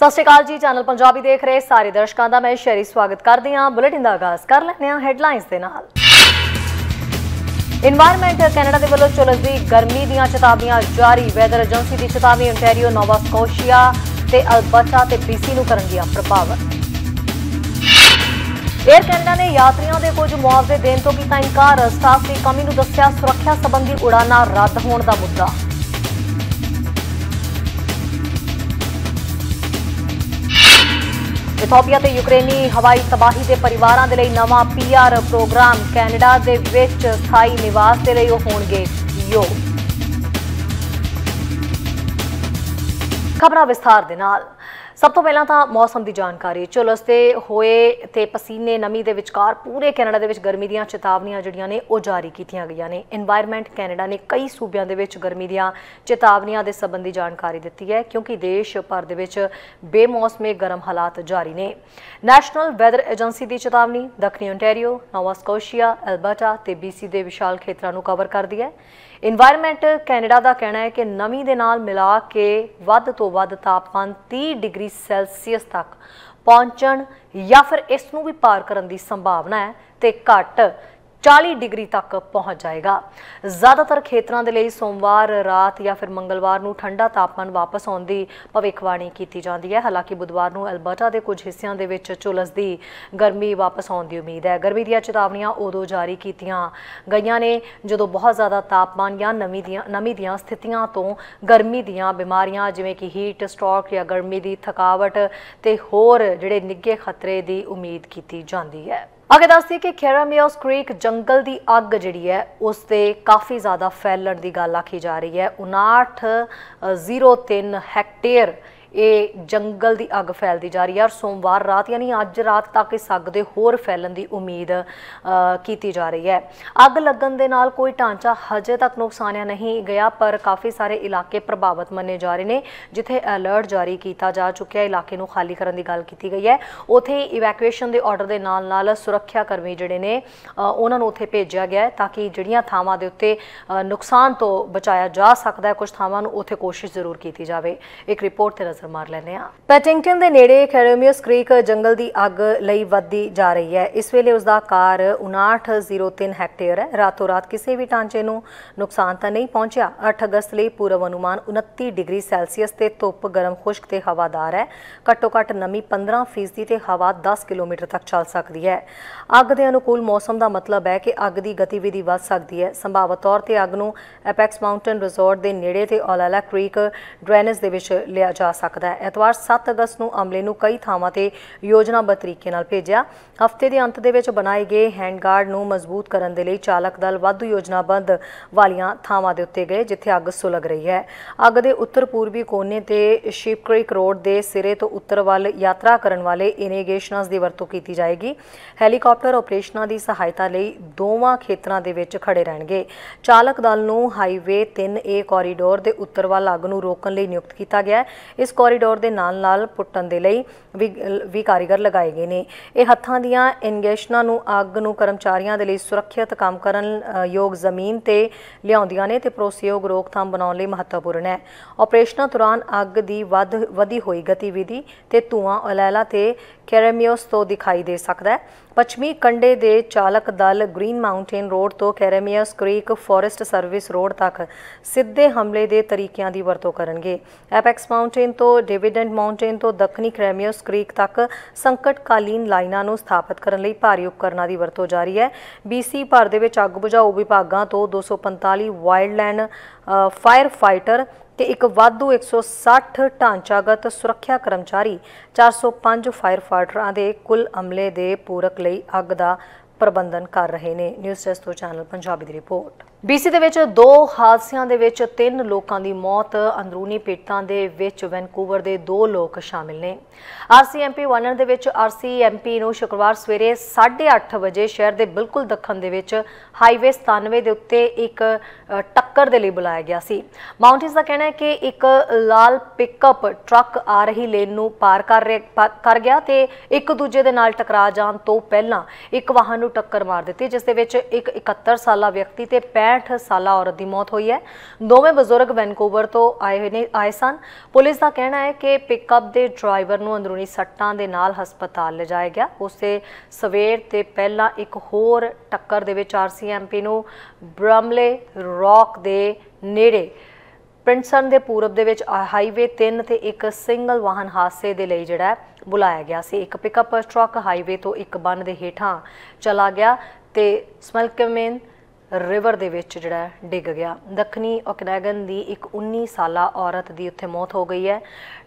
ਸਤਿ ਸ਼੍ਰੀ ਅਕਾਲ ਜੀ ਚੈਨਲ ਪੰਜਾਬੀ ਦੇਖ ਰਹੇ ਸਾਰੇ ਦਰਸ਼ਕਾਂ ਦਾ ਮੈਂ ਸ਼ੈਰੀ ਸਵਾਗਤ ਕਰਦੀ ਹਾਂ ਬੁਲੇਟਿਨ ਦਾ ਆਗਾਜ਼ ਕਰ ਲੈਂਦੇ ਹਾਂ ਹੈਡਲਾਈਨਸ ਦੇ ਨਾਲ এনवायरमेंट ਕੈਨੇਡਾ ਦੇ ਵੱਲੋਂ ਚੁਲਸਦੀ ਗਰਮੀ ਦੀਆਂ ਚੇਤਾਵਨੀਆਂ ਜਾਰੀ ਵੈਦਰ ਏਜੰਸੀ ਦੀ ਚੇਤਾਵਨੀ ਓਨਟਾਰੀਓ ਨੋਵਾ ਸਕੋਸ਼ੀਆ ਤੇ ਅਲਬਰਟਾ ਤੇ ਬੀਸੀ ਨੂੰ ਕਰਨਗੀਆਂ ਪ੍ਰਭਾਵਿਤ ਏਅਰ ਕੈਨੇਡਾ ਨੇ ਯਾਤਰੀਆਂ ਦੇ ਕੁਝ ਮੁਆਵਜ਼ੇ ਦੇਣ ਤੋਂ ਕੀਤਾ ਇਨਕਾਰ ਸਟਾਫ ਦੀ ਕਮੀ ਨੂੰ ਦੱਸਿਆ ਸੁਰੱਖਿਆ ਸੰਬੰਧੀ ਉਡਾਨਾਂ ਰੱਦ ਹੋਣ ਦਾ ਮੁੱਦਾ ਇਥੋਪੀਆ ਤੇ ਯੂਕਰੇਨੀ ਹਵਾਈ ਸਬਾਹੀ ਦੇ ਪਰਿਵਾਰਾਂ ਦੇ ਲਈ ਨਵਾਂ ਪੀਆਰ ਪ੍ਰੋਗਰਾਮ ਕੈਨੇਡਾ ਦੇ ਵਿੱਚ ਸਥਾਈ ਨਿਵਾਸ ਦੇ ਲਈ ਹੋਣਗੇ ਯੋਗ ਖਬਰਾਂ ਵਿਸਥਾਰ ਦੇ ਨਾਲ ਸਭ ਤੋਂ ਪਹਿਲਾਂ ਤਾਂ ਮੌਸਮ ਦੀ ਜਾਣਕਾਰੀ ਚੁਲਸ ਤੇ ਹੋਏ ਤੇ ਪਸੀਨੇ ਨਮੀ ਦੇ ਵਿਚਕਾਰ ਪੂਰੇ ਕੈਨੇਡਾ ਦੇ ਵਿੱਚ ਗਰਮੀ ਦੀਆਂ ਚੇਤਾਵਨੀਆਂ ਜਿਹੜੀਆਂ ਨੇ ਉਹ ਜਾਰੀ ਕੀਤੀਆਂ ਗਈਆਂ ਨੇ এনवायरमेंट ਕੈਨੇਡਾ ਨੇ ਕਈ ਸੂਬਿਆਂ ਦੇ ਵਿੱਚ ਗਰਮੀ ਦੀਆਂ ਚੇਤਾਵਨੀਆਂ ਦੇ ਸੰਬੰਧੀ ਜਾਣਕਾਰੀ ਦਿੱਤੀ ਹੈ ਕਿਉਂਕਿ ਦੇਸ਼ ਭਰ ਦੇ ਵਿੱਚ ਬੇਮੌਸਮੇ ਗਰਮ ਹਾਲਾਤ ਜਾਰੀ ਨੇ ਨੈਸ਼ਨਲ ਵੈਦਰ ਏਜੰਸੀ ਦੀ ਚੇਤਾਵਨੀ ਦੱਖਣੀ ਓਨਟਾਰੀਓ ਨੋਵਾ ਸਕੋਸ਼ੀਆ ਐਲਬਰਟਾ ਤੇ ਬੀਸੀ ਦੇ ਵਿਸ਼ਾਲ ਖੇਤਰਾਂ ਨੂੰ ਕਵਰ ਕਰਦੀ ਹੈ ਇਨਵਾਇਰਨਮੈਂਟ ਕੈਨੇਡਾ ਦਾ ਕਹਿਣਾ ਹੈ ਕਿ ਨਮੀ ਦੇ ਨਾਲ ਮਿਲਾ ਕੇ ਵੱਧ ਤੋਂ ਵੱਧ ਤਾਪਮਾਨ 30 ਡਿਗਰੀ ਸੈਲਸੀਅਸ ਤੱਕ ਪਹੁੰਚਣ ਜਾਂ ਫਿਰ ਇਸ ਨੂੰ ਵੀ ਪਾਰ ਕਰਨ ਦੀ ਸੰਭਾਵਨਾ ਹੈ ਤੇ ਘੱਟ 40 ਡਿਗਰੀ ਤੱਕ ਪਹੁੰਚ ਜਾਏਗਾ ਜ਼ਿਆਦਾਤਰ ਖੇਤਰਾਂ ਦੇ ਲਈ ਸੋਮਵਾਰ ਰਾਤ ਜਾਂ ਫਿਰ ਮੰਗਲਵਾਰ ਨੂੰ ਠੰਡਾ ਤਾਪਮਾਨ ਵਾਪਸ ਆਉਣ ਦੀ ਭਵਿੱਖਬਾਣੀ ਕੀਤੀ ਜਾਂਦੀ ਹੈ ਹਾਲਾਂਕਿ ਬੁੱਧਵਾਰ ਨੂੰ ਅਲਬਰਟਾ ਦੇ ਕੁਝ ਹਿੱਸਿਆਂ ਦੇ ਵਿੱਚ ਦੀ ਗਰਮੀ ਵਾਪਸ ਆਉਣ ਦੀ ਉਮੀਦ ਹੈ ਗਰਮੀ ਦੀਆਂ ਚੇਤਾਵਨੀਆਂ ਉਦੋਂ ਜਾਰੀ ਕੀਤੀਆਂ ਗਈਆਂ ਨੇ ਜਦੋਂ ਬਹੁਤ ਜ਼ਿਆਦਾ ਤਾਪਮਾਨ ਜਾਂ ਨਮੀ ਦੀਆਂ ਨਮੀ ਦੀਆਂ ਸਥਿਤੀਆਂ ਤੋਂ ਗਰਮੀ ਦੀਆਂ ਬਿਮਾਰੀਆਂ ਜਿਵੇਂ ਕਿ ਹੀਟ ਸਟ੍ਰੋਕ ਜਾਂ ਗਰਮੀ ਦੀ ਥਕਾਵਟ ਤੇ ਹੋਰ ਜਿਹੜੇ ਨਿੱਘੇ ਖਤਰੇ ਦੀ ਉਮੀਦ ਕੀਤੀ ਜਾਂਦੀ ਹੈ ਅਗੇ ਦੱਸਦੀ ਕਿ ਖੇਰਾਮਿਓਸ ਕ੍ਰੀਕ ਜੰਗਲ ਦੀ ਅੱਗ ਜਿਹੜੀ ਹੈ ਉਸ ਤੇ ਕਾਫੀ ਜ਼ਿਆਦਾ ਫੈਲਣ ਦੀ ਗੱਲ ਆਖੀ ਜਾ ਰਹੀ ਹੈ 5903 ਹੈਕਟੇਅਰ ਇਹ ਜੰਗਲ ਦੀ ਅੱਗ ਫੈਲਦੀ ਜਾ ਰਹੀ ਹੈ ਔਰ ਸੋਮਵਾਰ ਰਾਤ ਯਾਨੀ ਅੱਜ ਰਾਤ ਤੱਕ ਇਸ ਅੱਗ ਦੇ ਹੋਰ ਫੈਲਣ ਦੀ ਉਮੀਦ ਕੀਤੀ ਜਾ ਰਹੀ ਹੈ ਅੱਗ ਲੱਗਣ ਦੇ ਨਾਲ ਕੋਈ ਢਾਂਚਾ ਹਜੇ ਤੱਕ ਨੁਕਸਾਨਿਆ ਨਹੀਂ ਗਿਆ ਪਰ ਕਾਫੀ ਸਾਰੇ ਇਲਾਕੇ ਪ੍ਰਭਾਵਿਤ ਮੰਨੇ ਜਾ ਰਹੇ ਨੇ ਜਿੱਥੇ ਅਲਰਟ ਜਾਰੀ ਕੀਤਾ ਜਾ ਚੁੱਕਿਆ ਇਲਾਕੇ ਨੂੰ ਖਾਲੀ ਕਰਨ ਦੀ ਗੱਲ ਕੀਤੀ ਗਈ ਹੈ ਉਥੇ ਇਵੈਕੂਏਸ਼ਨ ਦੇ ਆਰਡਰ ਦੇ ਨਾਲ ਨਾਲ ਸੁਰੱਖਿਆ ਕਰਮੀ ਜਿਹੜੇ ਨੇ ਉਹਨਾਂ ਨੂੰ ਉਥੇ ਭੇਜਿਆ ਗਿਆ ਹੈ ਤਾਂ ਕਿ ਜਿਹੜੀਆਂ ਥਾਵਾਂ ਦੇ ਉੱਤੇ ਨੁਕਸਾਨ ਤੋਂ ਬਚਾਇਆ ਜਾ ਸਕਦਾ ਹੈ ਕੁਝ ਥਾਵਾਂ ਨੂੰ ਉਥੇ ਕੋਸ਼ਿਸ਼ ਜ਼ਰੂਰ ਕੀਤੀ ਜਾਵੇ ਇੱਕ ਰਿਪੋਰਟ ਤੇ ਨਜ਼ਰ ਮਾਰ ਲੈਨੇ ਆ ਪੈਟਿੰਗਟਨ ਦੇ ਨੇੜੇ ਖੈਰੋਮੀਅਸ ਕ੍ਰੀਕ ਜੰਗਲ ਦੀ ਅੱਗ ਲਈ ਵੱਧਦੀ ਜਾ ਰਹੀ ਹੈ ਇਸ ਵੇਲੇ ਉਸ ਦਾ ਕਾਰ 5903 ਹੈਕਟੇਅਰ ਹੈ ਰਾਤੋ ਰਾਤ ਕਿਸੇ ਵੀ ਟਾਂਚੇ ਨੂੰ ਨੁਕਸਾਨ ਤਾਂ ਨਹੀਂ ਪਹੁੰਚਿਆ 8 ਅਗਸਤ ਲਈ ਪੂਰਵ ਅਨੁਮਾਨ 29 ਡਿਗਰੀ ਸੈਲਸੀਅਸ ਤੇ ਧੁੱਪ ਗਰਮ ਖੁਸ਼ਕ ਤੇ ਹਵਾਦਾਰ ਹੈ ਘੱਟੋ ਘੱਟ ਨਮੀ 15% ਫੀਸਦੀ ਤੇ ਹਵਾ 10 ਕਿਲੋਮੀਟਰ ਤੱਕ ਚੱਲ ਸਕਦੀ ਹੈ ਅੱਗ ਦੇ ਅਨੁਕੂਲ ਮੌਸਮ ਦਾ ਮਤਲਬ ਹੈ ਕਿ ਅੱਗ ਦੀ ਗਤੀਵਿਧੀ ਵੱਧ ਸਕਦੀ ਹੈ ਸੰਭਾਵਤ ਤੌਰ ਤੇ ਅੱਗ ਨੂੰ ਐਪੈਕਸ ਮਾਊਂਟਨ ਰਿਜ਼ੋਰਟ ਦੇ ਨੇੜੇ ਤੇ ਔਲਾਲਾ ਕ੍ਰੀਕ ਡਰੇਨੇਜ ਦੇ ਵਿੱਚ ਲਿਆ ਜਾ ਸਕਦਾ ਸਕਦਾ ਹੈ ਐਤਵਾਰ 7 ਅਗਸਤ ਨੂੰ ਅਮਲੇ ਨੂੰ ਕਈ ਥਾਵਾਂ ਤੇ ਯੋਜਨਾਬੱਧ ਤਰੀਕੇ ਨਾਲ ਭੇਜਿਆ ਹਫਤੇ ਦੇ ਅੰਤ ਦੇ ਵਿੱਚ ਬਣਾਏ ਗਏ ਹੈਂਡਗਾਰਡ ਨੂੰ ਮਜ਼ਬੂਤ ਕਰਨ ਦੇ ਲਈ ਚਾਲਕ ਦਲ ਵਾਧੂ ਯੋਜਨਾਬੰਦ ਵਾਲੀਆਂ ਥਾਵਾਂ ਦੇ ਉੱਤੇ ਗਏ ਜਿੱਥੇ ਅੱਗ ਸੁਲਗ ਰਹੀ ਹੈ ਅੱਗ ਦੇ ਉੱਤਰ ਪੂਰਬੀ ਕੋਨੇ ਤੇ ਸ਼ਿਪ ਕ੍ਰੀਕ ਰੋਡ ਦੇ ਸਿਰੇ ਤੋਂ ਉੱਤਰ ਵੱਲ ਯਾਤਰਾ ਕਰਨ ਵਾਲੇ ਇਨੇਗੇਸ਼ਨਸ ਦੀ ਵਰਤੋਂ ਕੀਤੀ ਜਾਏਗੀ ਹੈਲੀਕਾਪਟਰ ਆਪਰੇਸ਼ਨਾਂ ਦੀ ਸਹਾਇਤਾ ਲਈ ਦੋਵਾਂ ਖੇਤਰਾਂ ਦੇ ਵਿੱਚ ਖੜੇ ਰਹਿਣਗੇ ਚਾਲਕ ਦਲ ਨੂੰ ਹਾਈਵੇ 3A ਕੋਰੀਡੋਰ ਦੇ ਉੱਤਰ ਵੱਲ ਅੱਗ ਨੂੰ ਰੋਕਣ ਲਈ ਨਿਯੁਕਤ ਕੀਤਾ ਗਿਆ ਹੈ ਇਸ ਕੋਰੀਡੋਰ ਦੇ ਨਾਲ-ਨਾਲ ਪੁੱਟਣ ਦੇ ਲਈ ਵੀ ਕਾਰੀਗਰ ਲਗਾਏ ਗਏ ਨੇ ਇਹ ਹੱਥਾਂ ਦੀਆਂ ਇਨਗੇਸ਼ਨਾਂ ਨੂੰ ਅੱਗ ਨੂੰ ਕਰਮਚਾਰੀਆਂ ਦੇ ਲਈ ਸੁਰੱਖਿਅਤ ਕੰਮ ਕਰਨ ਯੋਗ ਜ਼ਮੀਨ ਤੇ ਲਿਆਉਂਦੀਆਂ ਨੇ ਤੇ ਪ੍ਰੋਸੀਓਗ ਰੋਕਥਾਮ ਬਣਾਉਣ ਲਈ ਮਹੱਤਵਪੂਰਨ ਹੈ ਆਪਰੇਸ਼ਨਾਂ ਦੌਰਾਨ ਅੱਗ ਦੀ ਵੱਧ ਵਧੀ ਹੋਈ ਗਤੀਵਿਧੀ ਤੇ ਧੂਆਂ ਅਲੈਲਾ ਤੇ ਕੈਰੇਮਿਓਸ ਤੋਂ ਦਿਖਾਈ ਦੇ ਸਕਦਾ ਹੈ ਪੱਛਮੀ ਕੰਡੇ ਦੇ ਚਾਲਕ ਦਲ ਗ੍ਰੀਨ ਮਾਊਂਟੇਨ ਰੋਡ ਤੋਂ Keremeos Creek Forest Service Road ਤੱਕ ਸਿੱਧੇ ਹਮਲੇ ਦੇ ਤਰੀਕਿਆਂ ਦੀ ਵਰਤੋਂ ਕਰਨਗੇ ਐਪੈਕਸ ਮਾਊਂਟੇਨ ਤੋਂ ਡਿਵੀਡੈਂਡ ਮਾਊਂਟੇਨ ਤੋਂ ਦੱਖਣੀ ਕੈਰੇਮੀਅਸ ਕ੍ਰੀਕ ਤੱਕ ਸੰਕਟਕਾਲੀਨ ਲਾਈਨਾਂ ਨੂੰ ਸਥਾਪਿਤ ਕਰਨ ਲਈ ਭਾਰੀ ਉਪਕਰਨਾਂ ਦੀ ਵਰਤੋਂ ਜਾਰੀ ਹੈ ਬੀਸੀ ਭਾਰ ਦੇ ਵਿੱਚ ਅੱਗ ਬੁਝਾਊ ਵਿਭਾਗਾਂ ਤੋਂ 245 ਵਾਈਲਡਲੈਂਡ ਫਾਇਰ ਫਾਈਟਰ ਤੇ ਇੱਕ ਵਾਧੂ 160 ਢਾਂਚਾਗਤ ਸੁਰੱਖਿਆ ਕਰਮਚਾਰੀ 405 ਫਾਇਰ ਫਾਈਟਰਾਂ ਦੇ ਕੁੱਲ ਅਮਲੇ ਦੇ ਪੂਰਕ ਲਈ ਅੱਗ ਦਾ ਪ੍ਰਬੰਧਨ ਕਰ ਰਹੇ ਨੇ ਨਿਊਜ਼ ਡੈਸਕ ਤੋਂ ਚੈਨਲ ਪੰਜਾਬੀ ਦੀ ਰਿਪੋਰਟ ਬੀਸੀ ਦੇ ਵਿੱਚ ਦੋ ਹਾਦਸਿਆਂ ਦੇ ਵਿੱਚ ਤਿੰਨ ਲੋਕਾਂ ਦੀ ਮੌਤ ਅੰਦਰੂਨੀ ਪੀੜਤਾਂ ਦੇ ਵਿੱਚ ਵੈਨਕੂਵਰ ਦੇ ਦੋ ਲੋਕ ਸ਼ਾਮਿਲ ਨੇ ਆਰਸੀਐਮਪੀ ਵਾਨਰ ਦੇ ਵਿੱਚ ਆਰਸੀਐਮਪੀ ਨੂੰ ਸ਼ੁੱਕਰਵਾਰ ਸਵੇਰੇ 8:30 ਵਜੇ ਸ਼ਹਿਰ ਦੇ ਬਿਲਕੁਲ ਦੱਖਣ ਦੇ ਵਿੱਚ ਹਾਈਵੇ 97 ਦੇ ਉੱਤੇ ਇੱਕ ਟੱਕਰ ਦੇ ਲਈ ਬੁਲਾਇਆ ਗਿਆ ਸੀ ਮਾਉਂਟਿਸ ਦਾ ਕਹਿਣਾ ਹੈ ਕਿ ਇੱਕ ਲਾਲ ਪਿਕਅਪ ਟਰੱਕ ਆ ਰਹੀ ਲੇਨ ਨੂੰ ਪਾਰ ਕਰ ਗਿਆ ਤੇ ਇੱਕ ਦੂਜੇ ਦੇ ਨਾਲ ਟਕਰਾ ਜਾਣ ਤੋਂ ਪਹਿਲਾਂ ਇੱਕ ਵਾਹਨ ਨੂੰ ਟੱਕਰ ਮਾਰ ਦਿੱਤੀ ਜਿਸ ਦੇ ਵਿੱਚ ਇੱਕ 71 ਸਾਲਾ ਵਿਅਕਤੀ ਤੇ 65 ਸਾਲਾ ਔਰਤ ਦੀ ਮੌਤ ਹੋਈ ਹੈ ਦੋਵੇਂ ਬਜ਼ੁਰਗ ਵੈਨਕੂਵਰ ਤੋਂ ਆਏ ਨੇ ਆਏ ਸਨ ਪੁਲਿਸ ਦਾ ਕਹਿਣਾ ਹੈ ਕਿ ਪਿਕਅਪ ਦੇ ਡਰਾਈਵਰ ਨੂੰ ਅੰਦਰੂਨੀ ਸੱਟਾਂ ਦੇ ਨਾਲ ਹਸਪਤਾਲ ਲਿਜਾਇਆ ਗਿਆ ਉਸੇ ਸਵੇਰ ਤੇ ਪਹਿਲਾਂ ਇੱਕ ਹੋਰ ਟੱਕਰ ਦੇ ਵਿੱਚ ਆਰਸੀਐਮਪੀ ਨੂੰ ਬ੍ਰਮਲੇ ਰੌਕ ਦੇ ਨੇੜੇ ਪ੍ਰਿੰਸਨ ਦੇ ਪੂਰਬ ਦੇ ਵਿੱਚ ਹਾਈਵੇ 3 ਤੇ ਇੱਕ ਸਿੰਗਲ ਵਾਹਨ ਹਾਦਸੇ ਦੇ ਲਈ ਜਿਹੜਾ ਬੁਲਾਇਆ ਗਿਆ ਸੀ ਇੱਕ ਪਿਕਅਪ ਟਰੱਕ ਹਾਈਵੇ ਤੋਂ ਇੱਕ ਬੰਨ ਦੇ ਹੇਠਾਂ ਚਲਾ ਗਿਆ ਤੇ ਸਮਲਕਮੇਨ ਰਿਵਰ ਦੇ ਵਿੱਚ ਜਿਹੜਾ ਡਿੱਗ ਗਿਆ ਦੱਖਣੀ ਓਕਨੈਗਨ ਦੀ ਇੱਕ 19 ਸਾਲਾ ਔਰਤ ਦੀ ਉੱਥੇ ਮੌਤ ਹੋ ਗਈ ਹੈ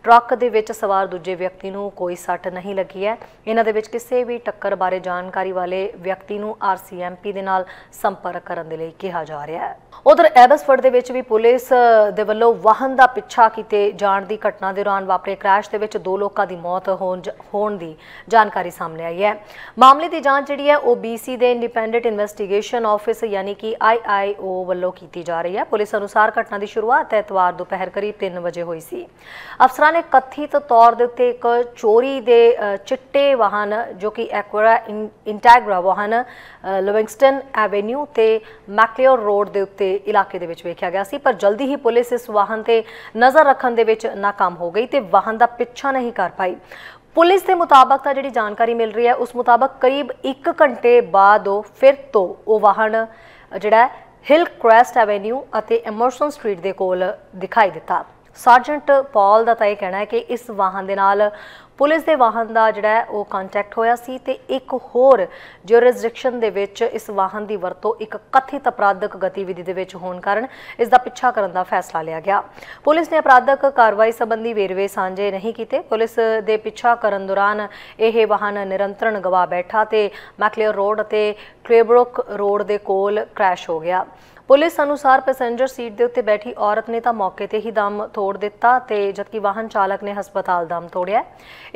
ਟਰੱਕ ਦੇ ਵਿੱਚ ਸਵਾਰ ਦੂਜੇ ਵਿਅਕਤੀ ਨੂੰ ਕੋਈ ਸੱਟ ਨਹੀਂ ਲੱਗੀ ਹੈ ਇਹਨਾਂ ਦੇ ਵਿੱਚ ਕਿਸੇ ਵੀ ਟੱਕਰ ਬਾਰੇ ਜਾਣਕਾਰੀ ਵਾਲੇ ਵਿਅਕਤੀ ਨੂੰ ਆਰਸੀਐਮਪੀ ਦੇ ਨਾਲ ਸੰਪਰਕ ਕਰਨ ਦੇ ਲਈ ਕਿਹਾ ਜਾ ਰਿਹਾ ਹੈ ਉਧਰ ਐਬਸਫੋਰਡ ਦੇ ਵਿੱਚ ਵੀ ਪੁਲਿਸ ਦੇ ਵੱਲੋਂ ਵਾਹਨ ਦਾ ਪਿੱਛਾ ਕੀਤੇ ਜਾਣ ਦੀ ਘਟਨਾ ਦੌਰਾਨ ਵਾਪਰੇ ਕ੍ਰੈਸ਼ ਦੇ ਵਿੱਚ ਦੋ ਲੋਕਾਂ ਦੀ ਮੌਤ ਹੋਣ ਦੀ ਜਾਣਕਾਰੀ ਸਾਹਮਣੇ ਆਈ ਹੈ ਮਾਮਲੇ ਦੀ ਜਾਂਚ ਜਿਹੜੀ ਹੈ ਉਹ ਬੀਸੀ ਦੇ ਇੰਡੀਪੈਂਡੈਂਟ ਇਨਵੈਸਟੀਗੇਸ਼ਨ ਆਫਿਸ ਯਾਨੀ ਕਿ ਆਈਆਈਓ ਵੱਲੋਂ ਕੀਤੀ ਜਾ ਰਹੀ ਹੈ ਪੁਲਿਸ ਅਨੁਸਾਰ ਘਟਨਾ ਦੀ ਸ਼ੁਰੂਆਤ ਐਤਵਾਰ ਦੁਪਹਿਰ ਕਰੀਬ 3 ਵਜੇ ਹੋਈ ਸੀ ਅਫਸਰਾਂ ਨੇ ਕਥਿਤ ਤੌਰ ਦੇ ਉੱਤੇ ਇੱਕ ਚੋਰੀ ਦੇ ਚਿੱਟੇ ਵਾਹਨ ਜੋ ਕਿ ਐਕੁਰਾ ਇੰਟੈਗਰਾ ਵਾਹਨ ਲਿਵਿੰਗਸਟਨ ਐਵੇਨਿਊ ਤੇ ਮੈਕਲੀਅਰ ਰੋਡ ਦੇ ਉੱਤੇ ਇਲਾਕੇ ਦੇ ਵਿੱਚ ਵੇਖਿਆ ਗਿਆ ਸੀ ਪਰ ਜਲਦੀ ਹੀ ਪੁਲਿਸ ਇਸ ਵਾਹਨ ਤੇ ਨਜ਼ਰ ਰੱਖਣ ਦੇ ਵਿੱਚ ناکਾਮ ਹੋ ਗਈ ਤੇ ਵਾਹਨ ਦਾ ਪਿੱਛਾ ਨਹੀਂ ਕਰ ਪਾਈ ਪੁਲਿਸ ਦੇ ਮੁਤਾਬਕ ਤਾਂ ਜਿਹੜੀ ਜਾਣਕਾਰੀ ਮਿਲ ਰਹੀ ਹੈ ਉਸ ਮੁਤਾਬਕ ਕਰੀਬ 1 ਘੰਟੇ ਬਾਅਦ ਉਹ ਫਿਰ ਤੋਂ ਉਹ ਵਾਹਨ ਜਿਹੜਾ ਹਿਲ ਕ੍ਰੈਸਟ ਐਵੇਨਿਊ ਅਤੇ ਐਮਰਸਨ ਸਟਰੀਟ ਦੇ ਕੋਲ ਦਿਖਾਈ ਦਿੱਤਾ ਸਰਜੈਂਟ ਪਾਲ ਦਾ ਤਾਂ ਇਹ ਕਹਿਣਾ ਹੈ ਕਿ ਇਸ ਵਾਹਨ ਦੇ ਨਾਲ ਪੁਲਿਸ ਦੇ ਵਾਹਨ ਦਾ ਜਿਹੜਾ ਉਹ ਕੰਟੈਕਟ ਹੋਇਆ ਸੀ ਤੇ ਇੱਕ ਹੋਰ ਜੁਰਿਸਡਿਕਸ਼ਨ ਦੇ ਵਿੱਚ ਇਸ ਵਾਹਨ ਦੀ ਵਰਤੋਂ ਇੱਕ ਕਥਿਤ ਅਪਰਾਧਕ ਗਤੀਵਿਧੀ ਦੇ ਵਿੱਚ ਹੋਣ ਕਾਰਨ ਇਸ ਦਾ ਪਿੱਛਾ ਕਰਨ ਦਾ ਫੈਸਲਾ ਲਿਆ ਗਿਆ ਪੁਲਿਸ ਨੇ ਅਪਰਾਧਕ ਕਾਰਵਾਈ ਸੰਬੰਧੀ ਵੇਰਵੇ ਸਾਂਝੇ ਨਹੀਂ ਕੀਤੇ ਪੁਲਿਸ ਦੇ ਪਿੱਛਾ ਕਰਨ ਦੌਰਾਨ ਇਹ ਵਾਹਨ ਨਿਰੰਤਰਣ ਗਵਾ ਬੈਠਾ ਤੇ ਮੈਕਲੇਅਰ ਰੋਡ ਅਤੇ ਕਲੇਬਰੋਕ ਰੋਡ ਦੇ ਕੋਲ ਕ੍ਰੈਸ਼ ਹੋ ਗਿਆ ਪੁਲਿਸ ਅਨੁਸਾਰ ਪੈਸੇਂਜਰ ਸੀਟ ਦੇ ਉੱਤੇ ਬੈਠੀ ਔਰਤ ਨੇ ਤਾਂ ਮੌਕੇ ਤੇ ਹੀ ਦਮ ਤੋੜ ਦਿੱਤਾ ਤੇ ਜਦਕਿ ਵਾਹਨ ਚਾਲਕ ਨੇ ਹਸਪਤਾਲ ਦਮ ਤੋੜਿਆ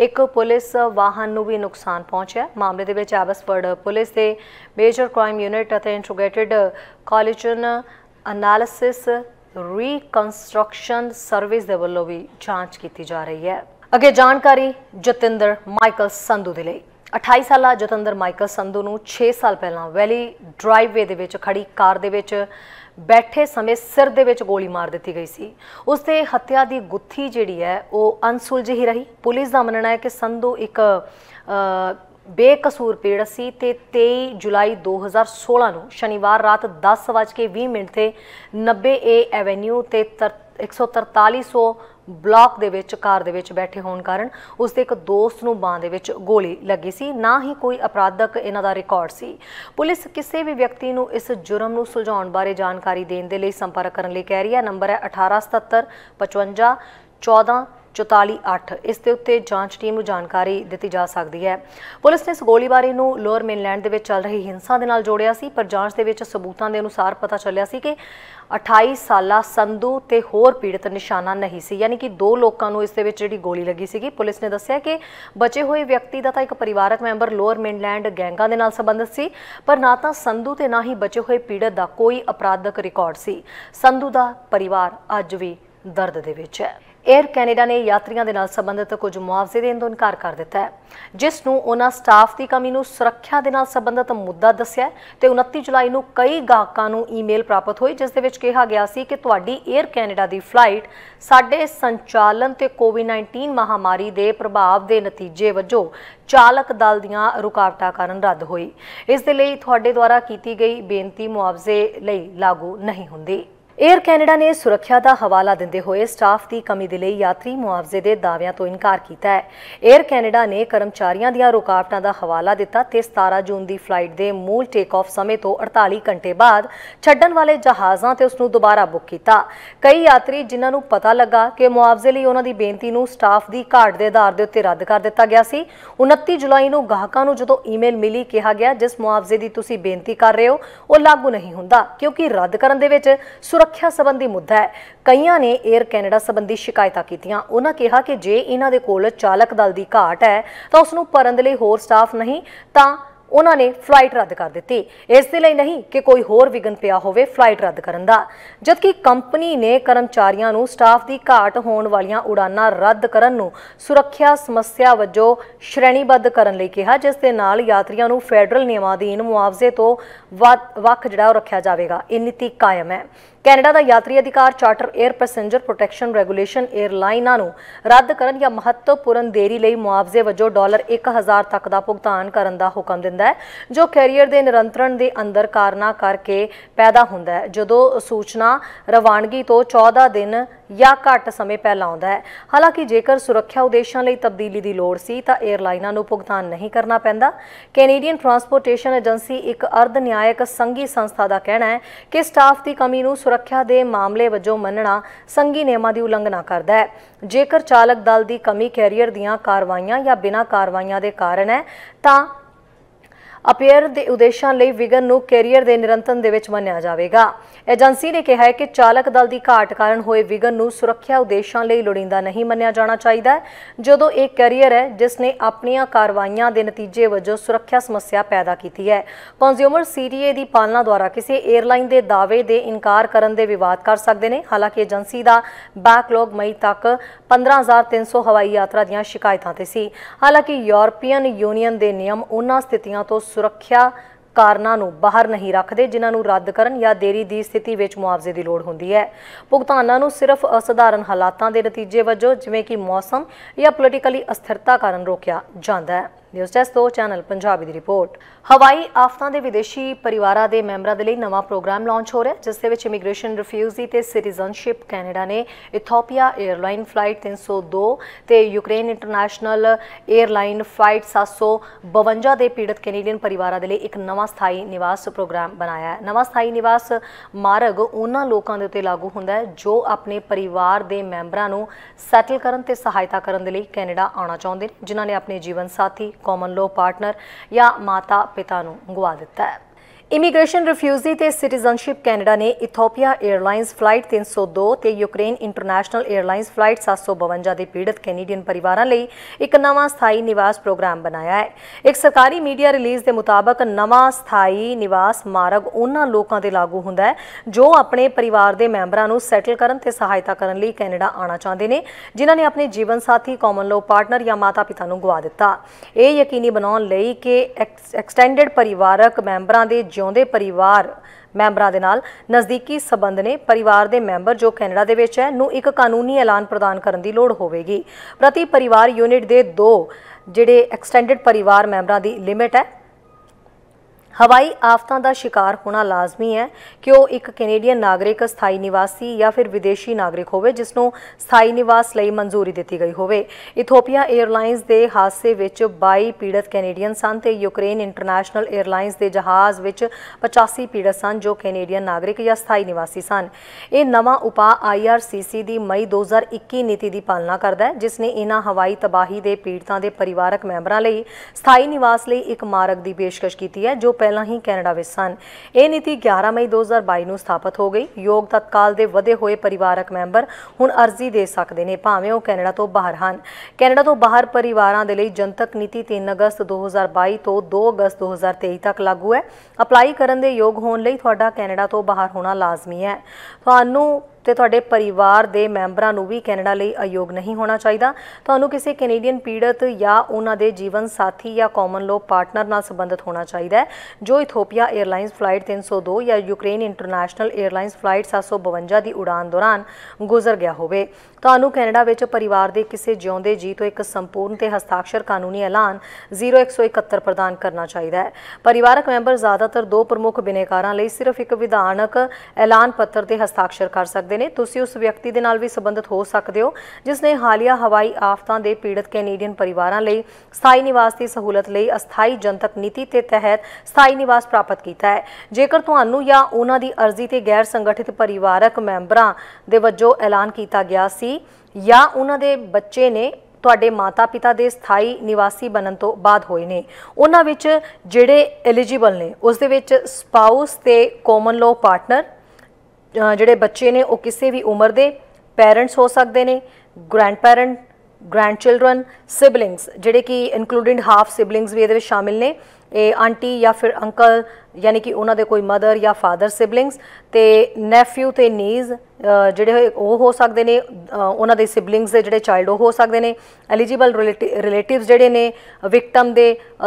ਇੱਕ ਪੁਲਿਸ ਵਾਹਨ ਨੂੰ ਵੀ ਨੁਕਸਾਨ ਪਹੁੰਚਿਆ ਮਾਮਲੇ ਦੇ ਵਿੱਚ ਆਬਸਫਰਡ ਪੁਲਿਸ ਦੇ ਮੇਜਰ ਕ੍ਰਾਈਮ ਯੂਨਿਟ ਅਤੇ integrated collision analysis reconstruction service ਦੇ ਵੱਲੋਂ ਵੀ ਜਾਂਚ ਕੀਤੀ ਜਾ ਰਹੀ ਹੈ ਅੱਗੇ ਜਾਣਕਾਰੀ ਜਤਿੰਦਰ ਮਾਈਕਲ ਸੰਧੂ ਦੇ ਲਈ 28 ਸਾਲਾ ਜਤਿੰਦਰ ਮਾਈਕਲ ਸੰਧੂ ਨੂੰ 6 ਸਾਲ ਪਹਿਲਾਂ ਵੈਲੀ ਡਰਾਈਵਵੇ ਦੇ ਵਿੱਚ ਖੜੀ ਕਾਰ ਦੇ ਵਿੱਚ ਬੈਠੇ ਸਮੇਂ ਸਿਰ ਦੇ ਵਿੱਚ ਗੋਲੀ ਮਾਰ ਦਿੱਤੀ ਗਈ ਸੀ ਉਸ ਤੇ ਹੱਤਿਆ ਦੀ ਗੁੱਥੀ ਜਿਹੜੀ ਹੈ ਉਹ ਅਨਸੁਲਝੀ ਹੀ ਰਹੀ ਪੁਲਿਸ ਦਾ ਮੰਨਣਾ ਹੈ ਕਿ ਸੰਧੂ ਇੱਕ ਬੇਕਸੂਰ ਪੀੜ ਸੀ ਤੇ 23 ਜੁਲਾਈ 2016 ਨੂੰ ਸ਼ਨੀਵਾਰ ਰਾਤ 10:20 ਮਿੰਟ ਤੇ 90 ਏ ਐਵੇਨਿਊ ਤੇ 14300 ਬਲਾਕ ਦੇ ਵਿੱਚ ਕਾਰ ਦੇ ਵਿੱਚ ਬੈਠੇ ਹੋਣ ਕਾਰਨ ਉਸ ਦੇ ਇੱਕ ਦੋਸਤ ਨੂੰ ਬਾਹ ਦੇ ਵਿੱਚ ਗੋਲੀ ਲੱਗੀ ਸੀ ਨਾ ਹੀ ਕੋਈ ਅਪਰਾਧਕ ਇਹਨਾਂ ਦਾ ਰਿਕਾਰਡ ਸੀ ਪੁਲਿਸ ਕਿਸੇ ਵੀ ਵਿਅਕਤੀ ਨੂੰ ਇਸ ਜੁਰਮ ਨੂੰ ਸੁਲਝਾਉਣ ਬਾਰੇ ਜਾਣਕਾਰੀ ਦੇਣ ਦੇ ਲਈ ਸੰਪਰਕ ਕਰਨ ਲਈ ਕਹਿ ਰਹੀ ਹੈ ਨੰਬਰ ਹੈ 1877 55 14 44 ਇਸ ਦੇ ਉੱਤੇ ਜਾਂਚ ਟੀਮ ਨੂੰ ਜਾਣਕਾਰੀ ਦਿੱਤੀ ਜਾ ਸਕਦੀ ਹੈ ਪੁਲਿਸ ਨੇ ਇਸ ਗੋਲੀਬਾਰੀ ਨੂੰ ਲੋਅਰ ਮੇਨਲੈਂਡ ਦੇ ਵਿੱਚ ਚੱਲ ਰਹੀ ਹਿੰਸਾ ਦੇ ਨਾਲ ਜੋੜਿਆ ਸੀ ਪਰ ਜਾਂਚ ਦੇ ਵਿੱਚ ਸਬੂਤਾਂ ਦੇ ਅਨੁਸਾਰ ਪਤਾ ਚੱਲਿਆ ਸੀ ਕਿ 28 ਸਾਲਾ ਸੰਧੂ ਤੇ ਹੋਰ ਪੀੜਤ ਨਿਸ਼ਾਨਾ ਨਹੀਂ ਸੀ ਯਾਨੀ ਕਿ ਦੋ ਲੋਕਾਂ ਨੂੰ ਇਸ ਦੇ ਵਿੱਚ ਜਿਹੜੀ ਗੋਲੀ ਲੱਗੀ ਸੀਗੀ ਪੁਲਿਸ ਨੇ ਦੱਸਿਆ ਕਿ ਬਚੇ ਹੋਏ ਵਿਅਕਤੀ ਦਾ ਤਾਂ ਇੱਕ ਪਰਿਵਾਰਕ ਮੈਂਬਰ ਲੋਅਰ ਮੇਨਲੈਂਡ ਗੈਂਗਾਂ ਦੇ ਨਾਲ ਸੰਬੰਧਿਤ ਸੀ ਪਰ ਨਾ ਤਾਂ ਸੰਧੂ ਤੇ ਨਾ ਹੀ ਬਚੇ ਹੋਏ ਪੀੜਤ ਦਾ ਕੋਈ ਅਪਰਾਧਕ ਰਿਕਾਰਡ ਸੀ ਸੰਧੂ ਦਾ ਪਰਿਵਾਰ ਅੱਜ ਵੀ ਦਰਦ ਦੇ ਵਿੱਚ ਹੈ ਏਅਰ ਕੈਨੇਡਾ ਨੇ ਯਾਤਰੀਆਂ ਦੇ ਨਾਲ ਸੰਬੰਧਿਤ ਕੁਝ ਮੁਆਵਜ਼ੇ ਦੇਣ ਤੋਂ ਇਨਕਾਰ ਕਰ ਦਿੱਤਾ ਹੈ ਜਿਸ ਨੂੰ ਉਹਨਾਂ ਸਟਾਫ ਦੀ ਕਮੀ ਨੂੰ ਸੁਰੱਖਿਆ ਦੇ ਨਾਲ ਸੰਬੰਧਿਤ ਮੁੱਦਾ ਦੱਸਿਆ ਤੇ 29 ਜੁਲਾਈ ਨੂੰ ਕਈ ਗਾਹਕਾਂ ਨੂੰ ਈਮੇਲ ਪ੍ਰਾਪਤ ਹੋਈ ਜਿਸ ਦੇ ਵਿੱਚ ਕਿਹਾ ਗਿਆ ਸੀ ਕਿ ਤੁਹਾਡੀ ਏਅਰ ਕੈਨੇਡਾ ਦੀ ਫਲਾਈਟ ਸਾਡੇ ਸੰਚਾਲਨ ਤੇ ਕੋਵਿਡ-19 ਮਹਾਮਾਰੀ ਦੇ ਪ੍ਰਭਾਵ ਦੇ ਨਤੀਜੇ ਵਜੋਂ ਚਾਲਕ ਦਲ ਦੀਆਂ ਰੁਕਾਵਟਾਂ ਕਾਰਨ ਰੱਦ ਹੋਈ ਇਸ ਦੇ ਲਈ ਤੁਹਾਡੇ ਦੁਆਰਾ ਕੀਤੀ ਗਈ ਬੇਨਤੀ ਮੁਆਵਜ਼ੇ ਲਈ ਲਾਗੂ ਨਹੀਂ ਹੁੰਦੀ ਏਅਰ ਕੈਨੇਡਾ ਨੇ ਸੁਰੱਖਿਆ ਦਾ ਹਵਾਲਾ ਦਿੰਦੇ ਹੋਏ ਸਟਾਫ ਦੀ ਕਮੀ ਦੇ ਲਈ ਯਾਤਰੀ ਮੁਆਵਜ਼ੇ ਦੇ ਦਾਅਵਿਆਂ ਤੋਂ ਇਨਕਾਰ ਕੀਤਾ ਹੈ ਏਅਰ ਕੈਨੇਡਾ ਨੇ ਕਰਮਚਾਰੀਆਂ ਦੀਆਂ ਰੁਕਾਵਟਾਂ ਦਾ ਹਵਾਲਾ ਦਿੱਤਾ ਤੇ 17 ਜੂਨ ਦੀ ਫਲਾਈਟ ਦੇ ਮੂਲ ਟੇਕ ਆਫ ਸਮੇਂ ਤੋਂ 48 ਘੰਟੇ ਬਾਅਦ ਛੱਡਣ ਵਾਲੇ ਜਹਾਜ਼ਾਂ ਤੇ ਉਸ ਨੂੰ ਦੁਬਾਰਾ ਬੁੱਕ ਕੀਤਾ ਕਈ ਯਾਤਰੀ ਜਿਨ੍ਹਾਂ ਨੂੰ ਪਤਾ ਲੱਗਾ ਕਿ ਮੁਆਵਜ਼ੇ ਲਈ ਉਹਨਾਂ ਦੀ ਬੇਨਤੀ ਨੂੰ ਸਟਾਫ ਦੀ ਘਾਟ ਦੇ ਆਧਾਰ ਦੇ ਉੱਤੇ ਰੱਦ ਕਰ ਦਿੱਤਾ ਗਿਆ ਸੀ 29 ਜੁਲਾਈ ਨੂੰ ਗਾਹਕਾਂ ਨੂੰ ਜਦੋਂ ਈਮੇਲ ਮਿਲੀ ਕਿਹਾ ਗਿਆ ਜਿਸ ਮੁਆਵਜ਼ੇ ਦੀ ਤੁਸੀਂ ਬੇਨਤੀ ਕਰ ਰਹੇ ਹੋ ਉਹ ਲਾਗੂ ਨਹੀਂ ਹੁੰਦਾ ਕਿਉਂਕਿ ਰੱਦ ਕਰਨ ਦੇ ਵਿੱਚ ਸੁਰੱਖਿਆ ਸੰਬੰਧੀ ਮੁੱਦਾ ਹੈ ਕਈਆਂ ਨੇ 에ਅਰ ਕੈਨੇਡਾ ਸੰਬੰਧੀ ਸ਼ਿਕਾਇਤਾਂ ਕੀਤੀਆਂ ਉਹਨਾਂ ਕਿਹਾ ਕਿ ਜੇ ਇਹਨਾਂ ਦੇ ਕੋਲ ਚਾਲਕ ਦਲ ਦੀ ਘਾਟ ਹੈ ਤਾਂ ਉਸ ਨੂੰ ਭਰਨ ਦੇ ਲਈ ਹੋਰ ਸਟਾਫ ਨਹੀਂ ਤਾਂ ਉਹਨਾਂ ਨੇ ਫਲਾਈਟ ਰੱਦ ਕਰ ਦਿੱਤੀ ਇਸ ਦੇ ਲਈ ਨਹੀਂ ਕਿ ਕੋਈ ਹੋਰ ਵਿਗਨ ਪਿਆ ਹੋਵੇ ਫਲਾਈਟ ਰੱਦ ਕਰਨ ਦਾ ਜਦਕਿ ਕੰਪਨੀ ਨੇ ਕਰਮਚਾਰੀਆਂ ਨੂੰ ਸਟਾਫ ਦੀ ਘਾਟ ਹੋਣ ਵਾਲੀਆਂ ਉਡਾਨਾਂ ਰੱਦ ਕਰਨ ਨੂੰ ਸੁਰੱਖਿਆ ਸਮੱਸਿਆ ਵਜੋਂ ਸ਼੍ਰੇਣੀਬੱਧ ਕਰਨ ਲਈ ਕਿਹਾ ਜਿਸ ਦੇ ਨਾਲ ਯਾਤਰੀਆਂ ਨੂੰ ਫੈਡਰਲ ਨਿਯਮਾਂ ਅਧੀਨ ਮੁਆਵਜ਼ੇ ਤੋਂ ਵੱਖ ਜਿਹੜਾ ਰੱਖਿਆ ਜਾਵੇਗਾ ਇਹ ਨੀਤੀ ਕਾਇਮ ਹੈ ਕੈਨੇਡਾ ਦਾ ਯਾਤਰੀ ਅਧਿਕਾਰ charter air passenger protection regulation 에ਅਰਲਾਈਨਾਂ ਨੂੰ ਰੱਦ ਕਰਨ ਜਾਂ ਮਹੱਤਵਪੂਰਨ ਦੇਰੀ ਲਈ ਮੁਆਵਜ਼ੇ ਵਜੋਂ ਡਾਲਰ 1000 ਤੱਕ ਦਾ ਭੁਗਤਾਨ ਕਰਨ ਦਾ ਹੁਕਮ ਦਿੰਦਾ ਹੈ ਜੋ ਕੈਰੀਅਰ ਦੇ ਨਿਰੰਤਰਣ ਦੇ ਅੰਦਰ ਕਾਰਨਾ ਕਰਕੇ ਪੈਦਾ ਹੁੰਦਾ ਹੈ ਜਦੋਂ ਸੂਚਨਾ ਰਵਾਨਗੀ ਤੋਂ 14 ਦਿਨ ਜਾਂ ਘੱਟ ਸਮੇਂ ਪਹਿਲਾਂ ਆਉਂਦਾ ਹੈ ਹਾਲਾਂਕਿ ਜੇਕਰ ਸੁਰੱਖਿਆ ਉਦੇਸ਼ਾਂ ਲਈ ਤਬਦੀਲੀ ਦੀ ਲੋੜ ਸੀ ਤਾਂ 에ਅਰਲਾਈਨਾਂ ਨੂੰ ਭੁਗਤਾਨ ਨਹੀਂ ਕਰਨਾ ਪੈਂਦਾ ਕੈਨੇਡੀਅਨ ਟਰਾਂਸਪੋਰਟੇਸ਼ਨ ਏਜੰਸੀ ਇੱਕ ਅਰਧ ਨਿਆਇਕ ਸੰਘੀ ਸੰਸਥਾ ਦਾ ਕਹਿਣਾ ਹੈ ਕਿ ਸਟਾਫ ਦੀ ਕਮੀ ਨੂੰ ਸੁਰੱਖਿਆ ਦੇ ਮਾਮਲੇ ਵਜੋਂ ਮੰਨਣਾ ਸੰਘੀ ਨਿਯਮਾਂ ਦੀ ਉਲੰਘਣਾ ਕਰਦਾ ਹੈ ਜੇਕਰ ਚਾਲਕ ਦਲ ਦੀ ਕਮੀ ਕੈਰੀਅਰ ਦੀਆਂ ਕਾਰਵਾਈਆਂ ਜਾਂ ਬਿਨਾਂ ਕਾਰਵਾਈਆਂ ਦੇ ਕਾਰਨ ਹੈ ਤਾਂ ਅਪੀਅਰ ਦੇ ਉਦੇਸ਼ਾਂ ਲਈ ਵਿਗਨ ਨੂੰ ਕੈਰੀਅਰ ਦੇ ਨਿਰੰਤਨ ਦੇ ਵਿੱਚ ਮੰਨਿਆ ਜਾਵੇਗਾ ਏਜੰਸੀ ਨੇ ਕਿਹਾ ਹੈ ਕਿ ਚਾਲਕ ਦਲ ਦੀ ਘਾਟ ਕਾਰਨ ਹੋਏ ਵਿਗਨ ਨੂੰ ਸੁਰੱਖਿਆ ਉਦੇਸ਼ਾਂ ਲਈ ਲੋੜੀਂਦਾ ਨਹੀਂ ਮੰਨਿਆ ਜਾਣਾ ਚਾਹੀਦਾ ਜਦੋਂ ਇਹ ਕੈਰੀਅਰ ਹੈ ਜਿਸ ਨੇ ਆਪਣੀਆਂ ਕਾਰਵਾਈਆਂ ਦੇ ਨਤੀਜੇ ਵਜੋਂ ਸੁਰੱਖਿਆ ਸਮੱਸਿਆ ਪੈਦਾ ਕੀਤੀ ਹੈ ਕੰਜ਼ਿਊਮਰ ਸੀਟੀਏ ਦੀ ਪਾਲਣਾ ਦੁਆਰਾ ਕਿਸੇ 에ਅਰਲਾਈਨ ਦੇ ਦਾਅਵੇ ਦੇ ਇਨਕਾਰ ਕਰਨ ਦੇ ਵਿਵਾਦ ਕਰ ਸਕਦੇ ਨੇ ਹਾਲਾਂਕਿ ਏਜੰਸੀ ਦਾ ਬੈਕਲੌਗ ਮਈ ਤੱਕ 15300 ਹਵਾਈ ਯਾਤਰਾ ਦੀਆਂ ਸ਼ਿਕਾਇਤਾਂ ਤੇ ਸੀ ਹਾਲਾਂਕਿ ਯੂਰਪੀਅਨ ਯੂਨੀਅਨ ਦੇ ਨਿਯਮ ਉਹਨਾਂ ਸਥਿਤੀਆਂ ਤੋਂ ਸੁਰੱਖਿਆ ਕਾਰਨਾਂ ਨੂੰ ਬਾਹਰ ਨਹੀਂ ਰੱਖਦੇ ਜਿਨ੍ਹਾਂ ਨੂੰ ਰੱਦ ਕਰਨ ਜਾਂ ਦੇਰੀ ਦੀ ਸਥਿਤੀ ਵਿੱਚ ਮੁਆਵਜ਼ੇ ਦੀ ਲੋੜ ਹੁੰਦੀ ਹੈ ਭੁਗਤਾਨਾਂ ਨੂੰ ਸਿਰਫ ਅਸਧਾਰਨ ਹਾਲਾਤਾਂ ਦੇ ਨਤੀਜੇ ਵਜੋਂ ਜਿਵੇਂ ਕਿ ਮੌਸਮ ਜਾਂ ਪੋਲੀਟੀਕਲੀ ਅਸਥਿਰਤਾ ਕਾਰਨ ਰੋਕਿਆ ਜਾਂਦਾ ਹੈ ਨਿਊਜ਼ ਡੈਸਕ ਤੋਂ ਚੈਨਲ ਪੰਜਾਬੀ ਦੀ ਰਿਪੋਰਟ ਹਵਾਈ ਆਫਤਾਂ ਦੇ ਵਿਦੇਸ਼ੀ ਪਰਿਵਾਰਾਂ ਦੇ ਮੈਂਬਰਾਂ ਦੇ ਲਈ ਨਵਾਂ ਪ੍ਰੋਗਰਾਮ ਲਾਂਚ ਹੋ ਰਿਹਾ ਜਿਸ ਦੇ ਵਿੱਚ ਇਮੀਗ੍ਰੇਸ਼ਨ ਰਿਫਿਊਜੀ ਤੇ ਸਿਟੀਜ਼ਨਸ਼ਿਪ ਕੈਨੇਡਾ ਨੇ ਇਥੋਪੀਆ 에ਅਰਲਾਈਨ ਫਲਾਈਟ 302 ਤੇ ਯੂਕਰੇਨ ਇੰਟਰਨੈਸ਼ਨਲ 에ਅਰਲਾਈਨ ਫਲਾਈਟ 752 ਦੇ ਪੀੜਤ ਕੈਨੇਡੀਅਨ ਪਰਿਵਾਰਾਂ ਦੇ ਲਈ ਇੱਕ ਨਵਾਂ ਸਥਾਈ ਨਿਵਾਸ ਪ੍ਰੋਗਰਾਮ ਬਣਾਇਆ ਹੈ ਨਵਾਂ ਸਥਾਈ ਨਿਵਾਸ ਮਾਰਗ ਉਹਨਾਂ ਲੋਕਾਂ ਦੇ ਉੱਤੇ ਲਾਗੂ ਹੁੰਦਾ ਹੈ ਜੋ ਆਪਣੇ ਪਰਿਵਾਰ ਦੇ ਮੈਂਬਰਾਂ ਨੂੰ ਸੈਟਲ ਕਰਨ ਤੇ ਸਹਾਇਤਾ ਕਰਨ ਦੇ ਲਈ ਕੈਨੇਡਾ ਆਉਣਾ ਚਾਹੁੰਦੇ ਜਿਨ੍ਹਾਂ ਨੇ ਆਪਣੇ ਜੀਵਨ ਸਾਥੀ ਕਾਮਨ ਲੋ ਪਾਰਟਨਰ ਜਾਂ ਮਾਤਾ ਪਿਤਾ ਨੂੰ ਗਵਾ ਦਿੱਤਾ ਹੈ ਇਮੀਗ੍ਰੇਸ਼ਨ ਰਿਫਿਊਜੀ ਤੇ ਸਿਟੀਜ਼ਨਸ਼ਿਪ ਕੈਨੇਡਾ ਨੇ ਇਥੋਪੀਆ 에ਅਰਲਾਈਨਸ ਫਲਾਈਟ 302 ਤੇ ਯੂਕਰੇਨ ਇੰਟਰਨੈਸ਼ਨਲ 에ਅਰਲਾਈਨਸ ਫਲਾਈਟ 752 ਦੇ ਪੀੜਤ ਕੈਨੇਡੀਅਨ ਪਰਿਵਾਰਾਂ ਲਈ ਇੱਕ ਨਵਾਂ ਸਥਾਈ ਨਿਵਾਸ ਪ੍ਰੋਗਰਾਮ ਬਣਾਇਆ ਹੈ ਇੱਕ ਸਰਕਾਰੀ ਮੀਡੀਆ ਰਿਲੀਜ਼ ਦੇ ਮੁਤਾਬਕ ਨਵਾਂ ਸਥਾਈ ਨਿਵਾਸ ਮਾਰਗ ਉਹਨਾਂ ਲੋਕਾਂ ਤੇ ਲਾਗੂ ਹੁੰਦਾ ਹੈ ਜੋ ਆਪਣੇ ਪਰਿਵਾਰ ਦੇ ਮੈਂਬਰਾਂ ਨੂੰ ਸੈਟਲ ਕਰਨ ਤੇ ਸਹਾਇਤਾ ਕਰਨ ਲਈ ਕੈਨੇਡਾ ਆਉਣਾ ਚਾਹੁੰਦੇ ਨੇ ਜਿਨ੍ਹਾਂ ਨੇ ਆਪਣੇ ਜੀਵਨ ਸਾਥੀ ਕਾਮਨ ਲੋ ਪਾਰਟਨਰ ਜਾਂ ਮਾਤਾ-ਪਿਤਾ ਨੂੰ ਗਵਾ ਦਿੱਤਾ ਇਹ ਯਕੀਨੀ ਬਣਾਉਣ ਲਈ ਕਿ ਐਕਸਟੈਂਡਡ ਪਰਿਵਾਰਕ ਮੈਂਬਰਾਂ ਦੇ ਜਿਉਂਦੇ ਪਰਿਵਾਰ ਮੈਂਬਰਾਂ ਦੇ ਨਾਲ ਨਜ਼ਦੀਕੀ ਸਬੰਧ ਨੇ ਪਰਿਵਾਰ ਦੇ ਮੈਂਬਰ ਜੋ ਕੈਨੇਡਾ ਦੇ ਵਿੱਚ ਹੈ ਨੂੰ ਇੱਕ ਕਾਨੂੰਨੀ ਐਲਾਨ ਪ੍ਰਦਾਨ ਕਰਨ ਦੀ ਲੋੜ ਹੋਵੇਗੀ ਪ੍ਰਤੀ ਪਰਿਵਾਰ ਯੂਨਿਟ ਦੇ 2 ਜਿਹੜੇ ਐਕਸਟੈਂਡਡ ਪਰਿਵਾਰ ਮੈਂਬਰਾਂ ਦੀ ਲਿਮਿਟ ਹੈ ਹਵਾਈ ਆਫਤਾਂ ਦਾ ਸ਼ਿਕਾਰ ਹੋਣਾ ਲਾਜ਼ਮੀ ਹੈ ਕਿ ਉਹ ਇੱਕ ਕੈਨੇਡੀਅਨ ਨਾਗਰਿਕ ਸਥਾਈ ਨਿਵਾਸੀ ਜਾਂ ਫਿਰ ਵਿਦੇਸ਼ੀ ਨਾਗਰਿਕ ਹੋਵੇ ਜਿਸ ਨੂੰ ਸਥਾਈ ਨਿਵਾਸ ਲਈ ਮਨਜ਼ੂਰੀ ਦਿੱਤੀ ਗਈ ਹੋਵੇ ਇਥੋਪੀਆ 에ਅਰਲਾਈਨਸ ਦੇ ਹਾਦਸੇ ਵਿੱਚ 22 ਪੀੜਤ ਕੈਨੇਡੀਅਨ ਸਨ ਤੇ ਯੂਕਰੇਨ ਇੰਟਰਨੈਸ਼ਨਲ 에ਅਰਲਾਈਨਸ ਦੇ ਜਹਾਜ਼ ਵਿੱਚ 85 ਪੀੜਤ ਸਨ ਜੋ ਕੈਨੇਡੀਅਨ ਨਾਗਰਿਕ ਜਾਂ ਸਥਾਈ ਨਿਵਾਸੀ ਸਨ ਇਹ ਨਵਾਂ ਉਪਾਅ IRCC ਦੀ ਮਈ 2021 ਨੀਤੀ ਦੀ ਪਾਲਣਾ ਕਰਦਾ ਹੈ ਜਿਸ ਨੇ ਇਹਨਾਂ ਹਵਾਈ ਤਬਾਹੀ ਦੇ ਪੀੜਤਾਂ ਦੇ ਪਰਿਵਾਰਕ ਮੈਂਬਰਾਂ ਲਈ ਸਥਾਈ ਨਿਵਾਸ ਲਈ ਇੱਕ ਮਾਰਗ ਦੀ ਪੇਸ਼ਕਸ਼ ਕੀਤੀ ਹੈ ਜੋ ਪਹਿਲਾਂ ਹੀ ਕੈਨੇਡਾ ਵਿੱਚ ਸਨ ਇਹ ਨੀਤੀ 11 ਮਈ 2022 ਨੂੰ ਸਥਾਪਿਤ ਹੋ ਗਈ ਯੋਗ ਤਤਕਾਲ ਦੇ ਵਧੇ ਹੋਏ ਪਰਿਵਾਰਕ ਮੈਂਬਰ ਹੁਣ ਅਰਜ਼ੀ ਦੇ ਸਕਦੇ ਨੇ ਭਾਵੇਂ ਉਹ ਕੈਨੇਡਾ ਤੋਂ ਬਾਹਰ ਹਨ ਕੈਨੇਡਾ ਤੋਂ ਬਾਹਰ ਪਰਿਵਾਰਾਂ ਦੇ ਲਈ ਜਨਤਕ ਨੀਤੀ 3 ਅਗਸਤ 2022 ਤੋਂ 2 ਅਗਸਤ 2023 ਤੱਕ ਲਾਗੂ ਹੈ ਅਪਲਾਈ ਕਰਨ ਦੇ ਯੋਗ ਹੋਣ ਲਈ ਤੁਹਾਡਾ ਕੈਨੇਡਾ ਤੋਂ ਬਾਹਰ ਹੋਣਾ ਲਾਜ਼ਮੀ ਹੈ ਤੁਹਾਨੂੰ ਤੇ ਤੁਹਾਡੇ ਪਰਿਵਾਰ ਦੇ ਮੈਂਬਰਾਂ ਨੂੰ ਵੀ ਕੈਨੇਡਾ ਲਈ ਅਯੋਗ ਨਹੀਂ ਹੋਣਾ ਚਾਹੀਦਾ ਤੁਹਾਨੂੰ ਕਿਸੇ ਕੈਨੇਡੀਅਨ ਪੀੜਤ ਜਾਂ ਉਹਨਾਂ ਦੇ ਜੀਵਨ ਸਾਥੀ ਜਾਂ ਕਾਮਨ ਲੋ ਪਾਰਟਨਰ ਨਾਲ ਸੰਬੰਧਿਤ ਹੋਣਾ ਚਾਹੀਦਾ ਹੈ ਜੋ ਇਥੋਪੀਆ 에ਅਰਲਾਈਨਸ ਫਲਾਈਟ 302 ਜਾਂ ਯੂਕਰੇਨ ਇੰਟਰਨੈਸ਼ਨਲ 에ਅਰਲਾਈਨਸ ਫਲਾਈਟ 752 ਦੀ ਉਡਾਨ ਦੌਰਾਨ ਗੁਜ਼ਰ ਗਿਆ ਹੋਵੇ ਤੁਹਾਨੂੰ ਕੈਨੇਡਾ ਵਿੱਚ ਪਰਿਵਾਰ ਦੇ ਕਿਸੇ ਜਿਉਂਦੇ ਜੀ ਤੋਂ ਇੱਕ ਸੰਪੂਰਨ ਤੇ ਹਸਤਾਖਰ ਕਾਨੂੰਨੀ ਐਲਾਨ 0171 ਪ੍ਰਦਾਨ ਕਰਨਾ ਚਾਹੀਦਾ ਹੈ ਪਰਿਵਾਰਕ ਮੈਂਬਰ ਜ਼ਿਆਦਾਤਰ ਦੋ ਪ੍ਰਮੁੱਖ ਬਿਨੇਕਾਰਾਂ ਲਈ ਸਿਰਫ ਇੱਕ ਵਿਧਾਨਕ ਐਲਾਨ ਪੱਤਰ ਤੇ ਹਸਤਾਖਰ ਕਰ ਸਕਦੇ ਨੇ ਤੁਸੀਂ ਉਸ ਵਿਅਕਤੀ ਦੇ ਨਾਲ ਵੀ ਸੰਬੰਧਿਤ ਹੋ ਸਕਦੇ ਹੋ ਜਿਸ ਨੇ ਹਾਲੀਆ ਹਵਾਈ ਆਫਤਾਂ ਦੇ ਪੀੜਤ ਕੈਨੇਡੀਅਨ ਪਰਿਵਾਰਾਂ ਲਈ ਸਥਾਈ ਨਿਵਾਸ ਦੀ ਸਹੂਲਤ ਲਈ ਅਸਥਾਈ ਜਨਤਕ ਨੀਤੀ ਤੇ ਤਹਿਤ ਸਥਾਈ ਨਿਵਾਸ ਪ੍ਰਾਪਤ ਕੀਤਾ ਹੈ ਜੇਕਰ ਤੁਹਾਨੂੰ ਜਾਂ ਉਹਨਾਂ ਦੀ ਅਰਜ਼ੀ ਤੇ ਗੈਰ ਸੰਗਠਿਤ ਪਰਿਵਾਰਕ ਮੈਂਬਰਾਂ ਦੇ ਵੱਜੋਂ ਐਲਾਨ ਕੀਤਾ ਗਿਆ ਸੀ ਸੀ ਜਾਂ ਉਹਨਾਂ ਦੇ ਬੱਚੇ ਨੇ ਤੁਹਾਡੇ ਮਾਤਾ-ਪਿਤਾ ਦੇ ਸਥਾਈ ਨਿਵਾਸੀ ਬਣਨ ਤੋਂ ਬਾਅਦ ਹੋਏ ਨੇ ਉਹਨਾਂ ਵਿੱਚ ਜਿਹੜੇ ਐਲੀਜੀਬਲ ਨੇ ਉਸ ਦੇ ਵਿੱਚ ਸਪਾਊਸ ਤੇ ਕਾਮਨ ਲਾਅ ਪਾਰਟਨਰ ਜਿਹੜੇ ਬੱਚੇ ਨੇ ਉਹ ਕਿਸੇ ਵੀ ਉਮਰ ਦੇ ਪੇਰੈਂਟਸ ਹੋ ਸਕਦੇ ਨੇ grandparent grandchildren siblings ਜਿਹੜੇ ਕਿ ਇਨਕਲੂਡਿੰਗ ਹਾਫ ਸਿਬਲਿੰਗਸ ਵੀ ਇਹਦੇ ਵਿੱਚ ਸ਼ਾਮਿਲ ਨੇ ਇਹ ਆਂਟੀ ਜਾਂ ਫਿਰ ਅੰਕਲ ਯਾਨੀ ਕਿ ਉਹਨਾਂ ਦੇ ਕੋਈ ਮਦਰ ਜਾਂ ਫਾਦਰ ਸਿਬਲਿੰਗਸ ਤੇ ਨੈਫਿਊ ਤੇ ਨੀਜ਼ ਜਿਹੜੇ ਉਹ ਹੋ ਸਕਦੇ ਨੇ ਉਹਨਾਂ ਦੇ ਸਿਬਲਿੰਗਸ ਦੇ ਜਿਹੜੇ ਚਾਈਲਡ ਉਹ ਹੋ ਸਕਦੇ ਨੇ ਐਲੀਜੀਬਲ ਰਿਲੇਟਿਵਸ ਜਿਹੜੇ ਨੇ ਵਿਕਟਮ ਦੇ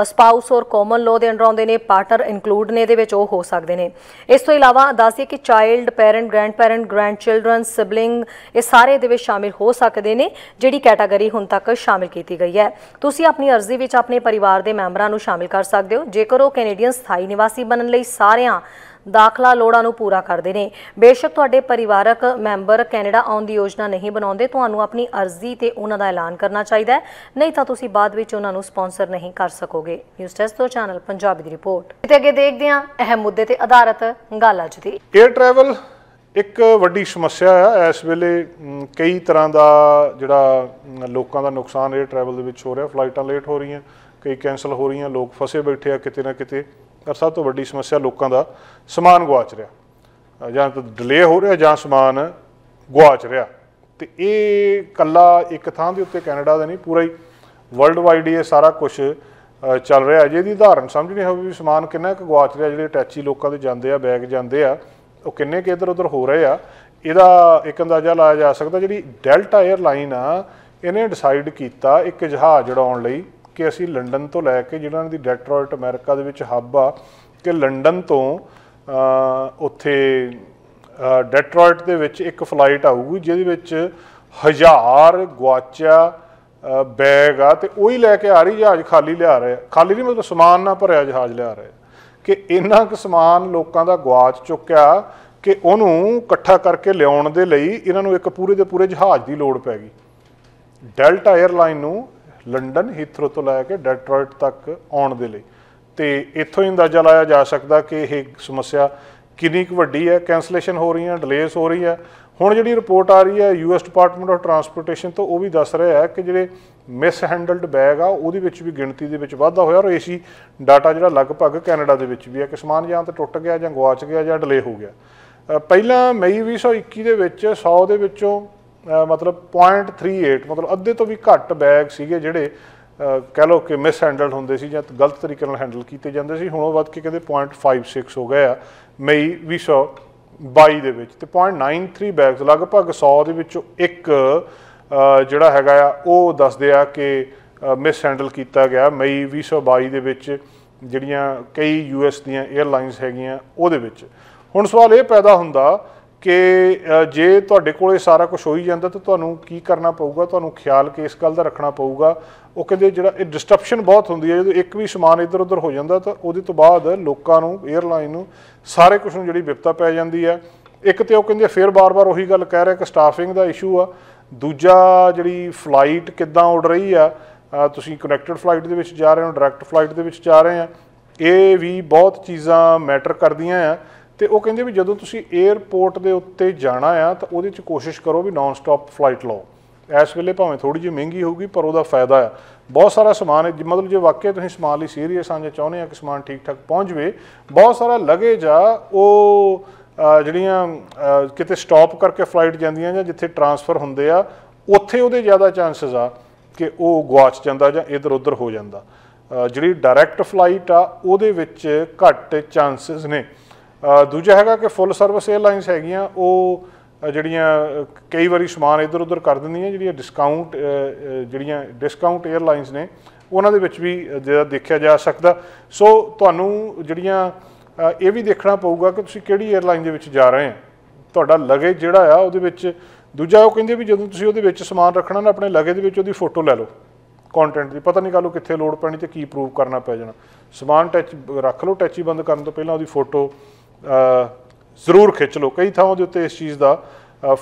ਸਪਾਊਸ ਔਰ ਕਾਮਨ ਲਾਅ ਦੇ ਅੰਡਰ ਆਉਂਦੇ ਨੇ ਪਾਰਟਨਰ ਇਨਕਲੂਡ ਨੇ ਦੇ ਵਿੱਚ ਉਹ ਹੋ ਸਕਦੇ ਨੇ ਇਸ ਤੋਂ ਇਲਾਵਾ ਦੱਸਿਆ ਕਿ child parent grandparent grandchildren sibling ਇਹ ਸਾਰੇ ਦੇ ਵਿੱਚ ਸ਼ਾਮਿਲ ਹੋ ਸਕਦੇ ਨੇ ਜਿਹੜੀ ਕੈਟਾਗਰੀ ਹੁਣ ਤੱਕ ਸ਼ਾਮਿਲ ਕੀਤੀ ਗਈ ਹੈ ਤੁਸੀਂ ਆਪਣੀ ਅਰਜ਼ੀ ਵਿੱਚ ਆਪਣੇ ਪਰਿਵਾਰ ਦੇ ਮੈਂਬਰਾਂ ਨੂੰ ਸ਼ਾਮਿਲ ਕਰ ਸਕਦੇ ਹੋ ਜੇਕਰ ਉਹ ਕੈਨੇਡੀਅਨ ਸਥਾਈ ਨਿਵਾਸੀ ਬਣਨ ਲਈ ਸਾਰਿਆਂ ਦਾਖਲਾ ਲੋੜਾਂ ਨੂੰ ਪੂਰਾ ਕਰਦੇ ਨੇ ਬੇਸ਼ੱਕ ਤੁਹਾਡੇ ਪਰਿਵਾਰਕ ਮੈਂਬਰ ਕੈਨੇਡਾ ਆਉਣ ਦੀ ਯੋਜਨਾ ਨਹੀਂ ਬਣਾਉਂਦੇ ਤੁਹਾਨੂੰ ਆਪਣੀ ਅਰਜ਼ੀ ਤੇ ਉਹਨਾਂ ਦਾ ਐਲਾਨ ਕਰਨਾ ਚਾਹੀਦਾ ਹੈ ਨਹੀਂ ਤਾਂ ਤੁਸੀਂ ਬਾਅਦ ਵਿੱਚ ਉਹਨਾਂ ਨੂੰ ਸਪਾਂਸਰ ਨਹੀਂ ਕਰ ਸਕੋਗੇ ਨਿਊਜ਼ ਟੈਸਟ ਤੋਂ ਚੈਨਲ ਪੰਜਾਬੀ ਦੀ ਰਿਪੋਰਟ ਤੇ ਅੱਗੇ ਦੇਖਦੇ ਹਾਂ ਅਹਿਮ ਮੁੱਦੇ ਤੇ ਆਧਾਰਿਤ ਗੱਲ ਅੱਜ ਦੀ 에ਅਰ ਟਰੈਵਲ ਇੱਕ ਵੱਡੀ ਸਮੱਸਿਆ ਆ ਇਸ ਵੇਲੇ ਕਈ ਤਰ੍ਹਾਂ ਦਾ ਜਿਹੜਾ ਲੋਕਾਂ ਦਾ ਨੁਕਸਾਨ 에ਅਰ ਟਰੈਵਲ ਦੇ ਵਿੱਚ ਹੋ ਰਿਹਾ ਫਲਾਈਟਾਂ ਲੇਟ ਹੋ ਰਹੀਆਂ ਕਈ ਕੈਨਸਲ ਹੋ ਰਹੀਆਂ ਲੋਕ ਫਸੇ ਬੈਠੇ ਆ ਕਿਤੇ ਨਾ ਕਿਤੇ ਪਰ ਸਭ ਤੋਂ ਵੱਡੀ ਸਮੱਸਿਆ ਲੋਕਾਂ ਦਾ ਸਮਾਨ ਗਵਾਚ ਰਿਹਾ ਜਾਂ ਤਾਂ ਡਿਲੇ ਹੋ ਰਿਹਾ ਜਾਂ ਸਮਾਨ ਗਵਾਚ ਰਿਹਾ ਤੇ ਇਹ ਕੱਲਾ ਇੱਕ ਥਾਂ ਦੇ ਉੱਤੇ ਕੈਨੇਡਾ ਦਾ ਨਹੀਂ ਪੂਰਾ ਹੀ ਵਰਲਡ ਵਾਈਡ ਇਹ ਸਾਰਾ ਕੁਝ ਚੱਲ ਰਿਹਾ ਜੇ ਦੀ ਧਾਰਨ ਸਮਝਣੀ ਹੋਵੇ ਵੀ ਸਮਾਨ ਕਿੰਨਾ ਕੁ ਗਵਾਚ ਰਿਹਾ ਜਿਹੜੇ ਟੈਚੀ ਲੋਕਾਂ ਦੇ ਜਾਂਦੇ ਆ ਬੈਗ ਜਾਂਦੇ ਆ ਉਹ ਕਿੰਨੇ ਕਿ ਇਧਰ ਉਧਰ ਹੋ ਰਹੇ ਆ ਇਹਦਾ ਇੱਕ ਅੰਦਾਜ਼ਾ ਲਾਇਆ ਜਾ ਸਕਦਾ ਜਿਹੜੀ ਡੈਲਟਾ 에ਅਰਲਾਈਨ ਆ ਇਹਨੇ ਡਿਸਾਈਡ ਕੀਤਾ ਇੱਕ ਜਹਾਜ਼ ਜੜਾਉਣ ਲਈ ਕਿ ਅਸੀਂ ਲੰਡਨ ਤੋਂ ਲੈ ਕੇ ਜਿਹੜਾ ਦੀ ਡੈਟਰੋਇਟ ਅਮਰੀਕਾ ਦੇ ਵਿੱਚ ਹੱਬ ਆ ਕਿ ਲੰਡਨ ਤੋਂ ਉੱਥੇ ਡੈਟਰੋਇਟ ਦੇ ਵਿੱਚ ਇੱਕ ਫਲਾਈਟ ਆਊਗੀ ਜਿਹਦੇ ਵਿੱਚ ਹਜ਼ਾਰ ਗਵਾਚਾ ਬੈਗ ਆ ਤੇ ਉਹੀ ਲੈ ਕੇ ਆ ਰਹੀ ਜਹਾਜ਼ ਖਾਲੀ ਲਿਆ ਰਿਹਾ ਖਾਲੀ ਨਹੀਂ ਮਤਲਬ ਸਮਾਨ ਨਾਲ ਭਰਿਆ ਜਹਾਜ਼ ਲਿਆ ਰਿਹਾ ਕਿ ਇੰਨਾ ਕੁ ਸਮਾਨ ਲੋਕਾਂ ਦਾ ਗਵਾਚ ਚੁੱਕਿਆ ਕਿ ਉਹਨੂੰ ਇਕੱਠਾ ਕਰਕੇ ਲਿਆਉਣ ਦੇ ਲਈ ਇਹਨਾਂ ਨੂੰ ਇੱਕ ਪੂਰੇ ਦੇ ਪੂਰੇ ਜਹਾਜ਼ ਦੀ ਲੋੜ ਪੈ ਗਈ ਡੈਲਟਾ 에ਅਰਲਾਈਨ ਨੂੰ ਲੰਡਨ ਹੀਥਰੋ ਤੋਂ ਲੈ ਕੇ ਡੈਟਰੋਇਟ ਤੱਕ ਆਉਣ ਦੇ ਲਈ ਤੇ ਇੱਥੋਂ ਹੀ ਅੰਦਾਜ਼ਾ ਲਾਇਆ ਜਾ ਸਕਦਾ ਕਿ ਇਹ ਸਮੱਸਿਆ ਕਿੰਨੀ ਕੁ ਵੱਡੀ ਹੈ ਕੈਂਸਲੇਸ਼ਨ ਹੋ ਰਹੀਆਂ ਡਿਲੇਸ ਹੋ ਰਹੀ ਹੈ ਹੁਣ ਜਿਹੜੀ ਰਿਪੋਰਟ ਆ ਰਹੀ ਹੈ ਯੂਐਸ ਡਿਪਾਰਟਮੈਂਟ ਆਫ ਟਰਾਂਸਪੋਰਟੇਸ਼ਨ ਤੋਂ ਉਹ ਵੀ ਦੱਸ ਰਿਹਾ ਹੈ ਕਿ ਜਿਹੜੇ ਮਿਸ ਹੈਂਡਲਡ ਬੈਗ ਆ ਉਹਦੇ ਵਿੱਚ ਵੀ ਗਿਣਤੀ ਦੇ ਵਿੱਚ ਵਾਧਾ ਹੋਇਆ ਔਰ ਏਸੀ ਡਾਟਾ ਜਿਹੜਾ ਲਗਭਗ ਕੈਨੇਡਾ ਦੇ ਵਿੱਚ ਵੀ ਹੈ ਕਿ ਸਮਾਨ ਜਾਂ ਤਾਂ ਟੁੱਟ ਗਿਆ ਜਾਂ ਗਵਾਚ ਗਿਆ ਜਾਂ ਡਿਲੇ ਹੋ ਗਿਆ ਪਹਿਲਾਂ ਮਈ 2021 ਦੇ ਵਿੱਚ 100 ਦੇ ਵਿੱਚੋਂ ਮਤਲਬ 0.38 ਮਤਲਬ ਅੱਧੇ ਤੋਂ ਵੀ ਘੱਟ ਬੈਗ ਸੀਗੇ ਜਿਹੜੇ ਕਹਿ ਲੋ ਕਿ ਮਿਸ ਹੈਂਡਲਡ ਹੁੰਦੇ ਸੀ ਜਾਂ ਗਲਤ ਤਰੀਕੇ ਨਾਲ ਹੈਂਡਲ ਕੀਤੇ ਜਾਂਦੇ ਸੀ ਹੁਣ ਉਹ ਵੱਧ ਕੇ ਕਹਿੰਦੇ 0.56 ਹੋ ਗਏ ਆ ਮਈ 2022 ਦੇ ਵਿੱਚ ਤੇ 0.93 ਬੈਗਸ ਲਗਭਗ 100 ਦੇ ਵਿੱਚੋਂ ਇੱਕ ਜਿਹੜਾ ਹੈਗਾ ਆ ਉਹ ਦੱਸਦੇ ਆ ਕਿ ਮਿਸ ਹੈਂਡਲ ਕੀਤਾ ਗਿਆ ਮਈ 2022 ਦੇ ਵਿੱਚ ਜਿਹੜੀਆਂ ਕਈ ਯੂਐਸ ਦੀਆਂ 에ਅਰਲਾਈਨਸ ਹੈਗੀਆਂ ਉਹਦੇ ਵਿੱਚ ਹੁਣ ਸਵਾਲ ਇਹ ਪੈਦਾ ਹੁੰਦਾ ਕਿ ਜੇ ਤੁਹਾਡੇ ਕੋਲੇ ਸਾਰਾ ਕੁਝ ਹੋਈ ਜਾਂਦਾ ਤਾਂ ਤੁਹਾਨੂੰ ਕੀ ਕਰਨਾ ਪਊਗਾ ਤੁਹਾਨੂੰ ਖਿਆਲ ਕਿ ਇਸ ਗੱਲ ਦਾ ਰੱਖਣਾ ਪਊਗਾ ਉਹ ਕਹਿੰਦੇ ਜਿਹੜਾ ਇਹ ਡਿਸਟਰਪਸ਼ਨ ਬਹੁਤ ਹੁੰਦੀ ਹੈ ਜਦੋਂ ਇੱਕ ਵੀ ਸਮਾਨ ਇੱਧਰ ਉੱਧਰ ਹੋ ਜਾਂਦਾ ਤਾਂ ਉਹਦੇ ਤੋਂ ਬਾਅਦ ਲੋਕਾਂ ਨੂੰ 에ਅਰਲਾਈਨ ਨੂੰ ਸਾਰੇ ਕੁਝ ਨੂੰ ਜਿਹੜੀ ਵਿਪਤਾ ਪੈ ਜਾਂਦੀ ਹੈ ਇੱਕ ਤੇ ਉਹ ਕਹਿੰਦੇ ਫੇਰ ਬਾਰ-ਬਾਰ ਉਹੀ ਗੱਲ ਕਹਿ ਰਿਹਾ ਕਿ ਸਟਾਫਿੰਗ ਦਾ ਇਸ਼ੂ ਆ ਦੂਜਾ ਜਿਹੜੀ ਫਲਾਈਟ ਕਿੱਦਾਂ ਉੱਡ ਰਹੀ ਆ ਤੁਸੀਂ ਕਨੈਕਟਡ ਫਲਾਈਟ ਦੇ ਵਿੱਚ ਜਾ ਰਹੇ ਹੋ ਡਾਇਰੈਕਟ ਫਲਾਈਟ ਦੇ ਵਿੱਚ ਜਾ ਰਹੇ ਆ ਇਹ ਵੀ ਬਹੁਤ ਚੀਜ਼ਾਂ ਮੈਟਰ ਕਰਦੀਆਂ ਆ ਤੇ ਉਹ ਕਹਿੰਦੇ ਵੀ ਜਦੋਂ ਤੁਸੀਂ 에어ਪੋਰਟ ਦੇ ਉੱਤੇ ਜਾਣਾ ਆ ਤਾਂ ਉਹਦੇ 'ਚ ਕੋਸ਼ਿਸ਼ ਕਰੋ ਵੀ ਨਾਨ ਸਟਾਪ ਫਲਾਈਟ ਲਓ ਐਸ ਵੇਲੇ ਭਾਵੇਂ ਥੋੜੀ ਜਿਹੀ ਮਹਿੰਗੀ ਹੋਊਗੀ ਪਰ ਉਹਦਾ ਫਾਇਦਾ ਆ ਬਹੁਤ ਸਾਰਾ ਸਮਾਨ ਹੈ ਮਤਲਬ ਜੇ ਵਾਕਿਆ ਤੁਸੀਂ ਸਮਾਨ ਲਈ ਸੀਰੀਅਸ ਆਂ ਜਾਂ ਚਾਹੁੰਦੇ ਆ ਕਿ ਸਮਾਨ ਠੀਕ ਠਾਕ ਪਹੁੰਚ ਜਵੇ ਬਹੁਤ ਸਾਰਾ ਲਗੇਜ ਆ ਉਹ ਜਿਹੜੀਆਂ ਕਿਤੇ ਸਟਾਪ ਕਰਕੇ ਫਲਾਈਟ ਜਾਂਦੀਆਂ ਜਾਂ ਜਿੱਥੇ ਟਰਾਂਸਫਰ ਹੁੰਦੇ ਆ ਉੱਥੇ ਉਹਦੇ ਜ਼ਿਆਦਾ ਚਾਂਸਸ ਆ ਕਿ ਉਹ ਗਵਾਚ ਜਾਂਦਾ ਜਾਂ ਇਧਰ ਉਧਰ ਹੋ ਜਾਂਦਾ ਜਿਹੜੀ ਡਾਇਰੈਕਟ ਫਲਾਈਟ ਆ ਉਹਦੇ ਵਿੱਚ ਘੱਟ ਚਾਂਸਸ ਨੇ ਦੂਜਾ ਹੈਗਾ ਕਿ ਫੁੱਲ ਸਰਵਿਸ 에ਅਰਲਾਈਨਸ ਹੈਗੀਆਂ ਉਹ ਜਿਹੜੀਆਂ ਕਈ ਵਾਰੀ ਸਮਾਨ ਇੱਧਰ ਉੱਧਰ ਕਰ ਦਿੰਦੀਆਂ ਜਿਹੜੀਆਂ ਡਿਸਕਾਊਂਟ ਜਿਹੜੀਆਂ ਡਿਸਕਾਊਂਟ 에ਅਰਲਾਈਨਸ ਨੇ ਉਹਨਾਂ ਦੇ ਵਿੱਚ ਵੀ ਜਿਹੜਾ ਦੇਖਿਆ ਜਾ ਸਕਦਾ ਸੋ ਤੁਹਾਨੂੰ ਜਿਹੜੀਆਂ ਇਹ ਵੀ ਦੇਖਣਾ ਪਊਗਾ ਕਿ ਤੁਸੀਂ ਕਿਹੜੀ 에ਅਰਲਾਈਨ ਦੇ ਵਿੱਚ ਜਾ ਰਹੇ ਹੋ ਤੁਹਾਡਾ ਲਗੇਜ ਜਿਹੜਾ ਆ ਉਹਦੇ ਵਿੱਚ ਦੂਜਾ ਉਹ ਕਹਿੰਦੇ ਵੀ ਜਦੋਂ ਤੁਸੀਂ ਉਹਦੇ ਵਿੱਚ ਸਮਾਨ ਰੱਖਣਾ ਨਾ ਆਪਣੇ ਲਗੇਜ ਦੇ ਵਿੱਚ ਉਹਦੀ ਫੋਟੋ ਲੈ ਲਓ ਕੰਟੈਂਟ ਦੀ ਪਤਾ ਨਹੀਂ ਕੱਲੋ ਕਿੱਥੇ ਲੋਡ ਪੈਣੀ ਤੇ ਕੀ ਪ੍ਰੂਫ ਕਰਨਾ ਪੈ ਜਾਣਾ ਸਮਾਨ ਟੱਚ ਰੱਖ ਲਓ ਟੈਚੀ ਬੰਦ ਕਰਨ ਤੋਂ ਪਹਿਲਾਂ ਉਹਦੀ ਫੋਟੋ ਜ਼ਰੂਰ ਖਿੱਚ ਲਓ ਕਈ ਥਾਵਾਂ ਦੇ ਉੱਤੇ ਇਸ ਚੀਜ਼ ਦਾ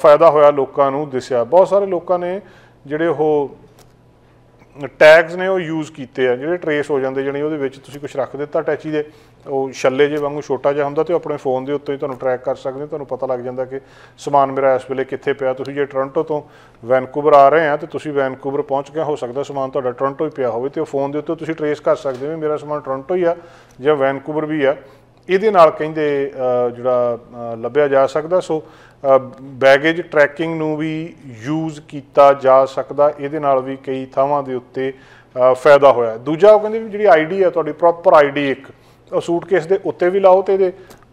ਫਾਇਦਾ ਹੋਇਆ ਲੋਕਾਂ ਨੂੰ ਦਿਸਿਆ ਬਹੁਤ ਸਾਰੇ ਲੋਕਾਂ ਨੇ ਜਿਹੜੇ ਉਹ ਟੈਗਸ ਨੇ ਉਹ ਯੂਜ਼ ਕੀਤੇ ਆ ਜਿਹੜੇ ਟਰੇਸ ਹੋ ਜਾਂਦੇ ਜਣੀ ਉਹਦੇ ਵਿੱਚ ਤੁਸੀਂ ਕੁਝ ਰੱਖ ਦਿੱਤਾ ਟੈਚੀ ਦੇ ਉਹ ਛੱਲੇ ਜੇ ਵਾਂਗੂ ਛੋਟਾ ਜਿਹਾ ਹੁੰਦਾ ਤੇ ਆਪਣੇ ਫੋਨ ਦੇ ਉੱਤੇ ਹੀ ਤੁਹਾਨੂੰ ਟਰੈਕ ਕਰ ਸਕਦੇ ਹੋ ਤੁਹਾਨੂੰ ਪਤਾ ਲੱਗ ਜਾਂਦਾ ਕਿ ਸਮਾਨ ਮੇਰਾ ਇਸ ਵੇਲੇ ਕਿੱਥੇ ਪਿਆ ਤੁਸੀਂ ਜੇ ਟੋਰਾਂਟੋ ਤੋਂ ਵੈਨਕੂਵਰ ਆ ਰਹੇ ਆ ਤੇ ਤੁਸੀਂ ਵੈਨਕੂਵਰ ਪਹੁੰਚ ਗਏ ਹੋ ਸਕਦਾ ਸਮਾਨ ਤੁਹਾਡਾ ਟੋਰਾਂਟੋ ਹੀ ਪਿਆ ਹੋਵੇ ਤੇ ਉਹ ਫੋਨ ਦੇ ਉੱਤੇ ਤੁਸੀਂ ਟਰੇਸ ਕਰ ਸਕਦੇ ਹੋ ਮੇਰਾ ਸਮਾਨ ਟੋਰਾਂਟੋ ਹੀ ਆ ਜਾਂ ਵੈਨਕੂਵਰ ਵੀ ਆ ਇਹਦੇ ਨਾਲ ਕਹਿੰਦੇ ਜਿਹੜਾ ਲੱਭਿਆ ਜਾ ਸਕਦਾ ਸੋ ਬੈਗੇਜ ਟਰੈਕਿੰਗ ਨੂੰ ਵੀ ਯੂਜ਼ ਕੀਤਾ ਜਾ ਸਕਦਾ ਇਹਦੇ ਨਾਲ ਵੀ ਕਈ ਥਾਵਾਂ ਦੇ ਉੱਤੇ ਫਾਇਦਾ ਹੋਇਆ ਦੂਜਾ ਉਹ ਕਹਿੰਦੇ ਵੀ ਜਿਹੜੀ ਆਈਡੀ ਹੈ ਤੁਹਾਡੀ ਪ੍ਰੋਪਰ ਆਈਡੀ ਇੱਕ ਸੂਟਕੇਸ ਦੇ ਉੱਤੇ ਵੀ ਲਾਓ ਤੇ ਇਹਦੇ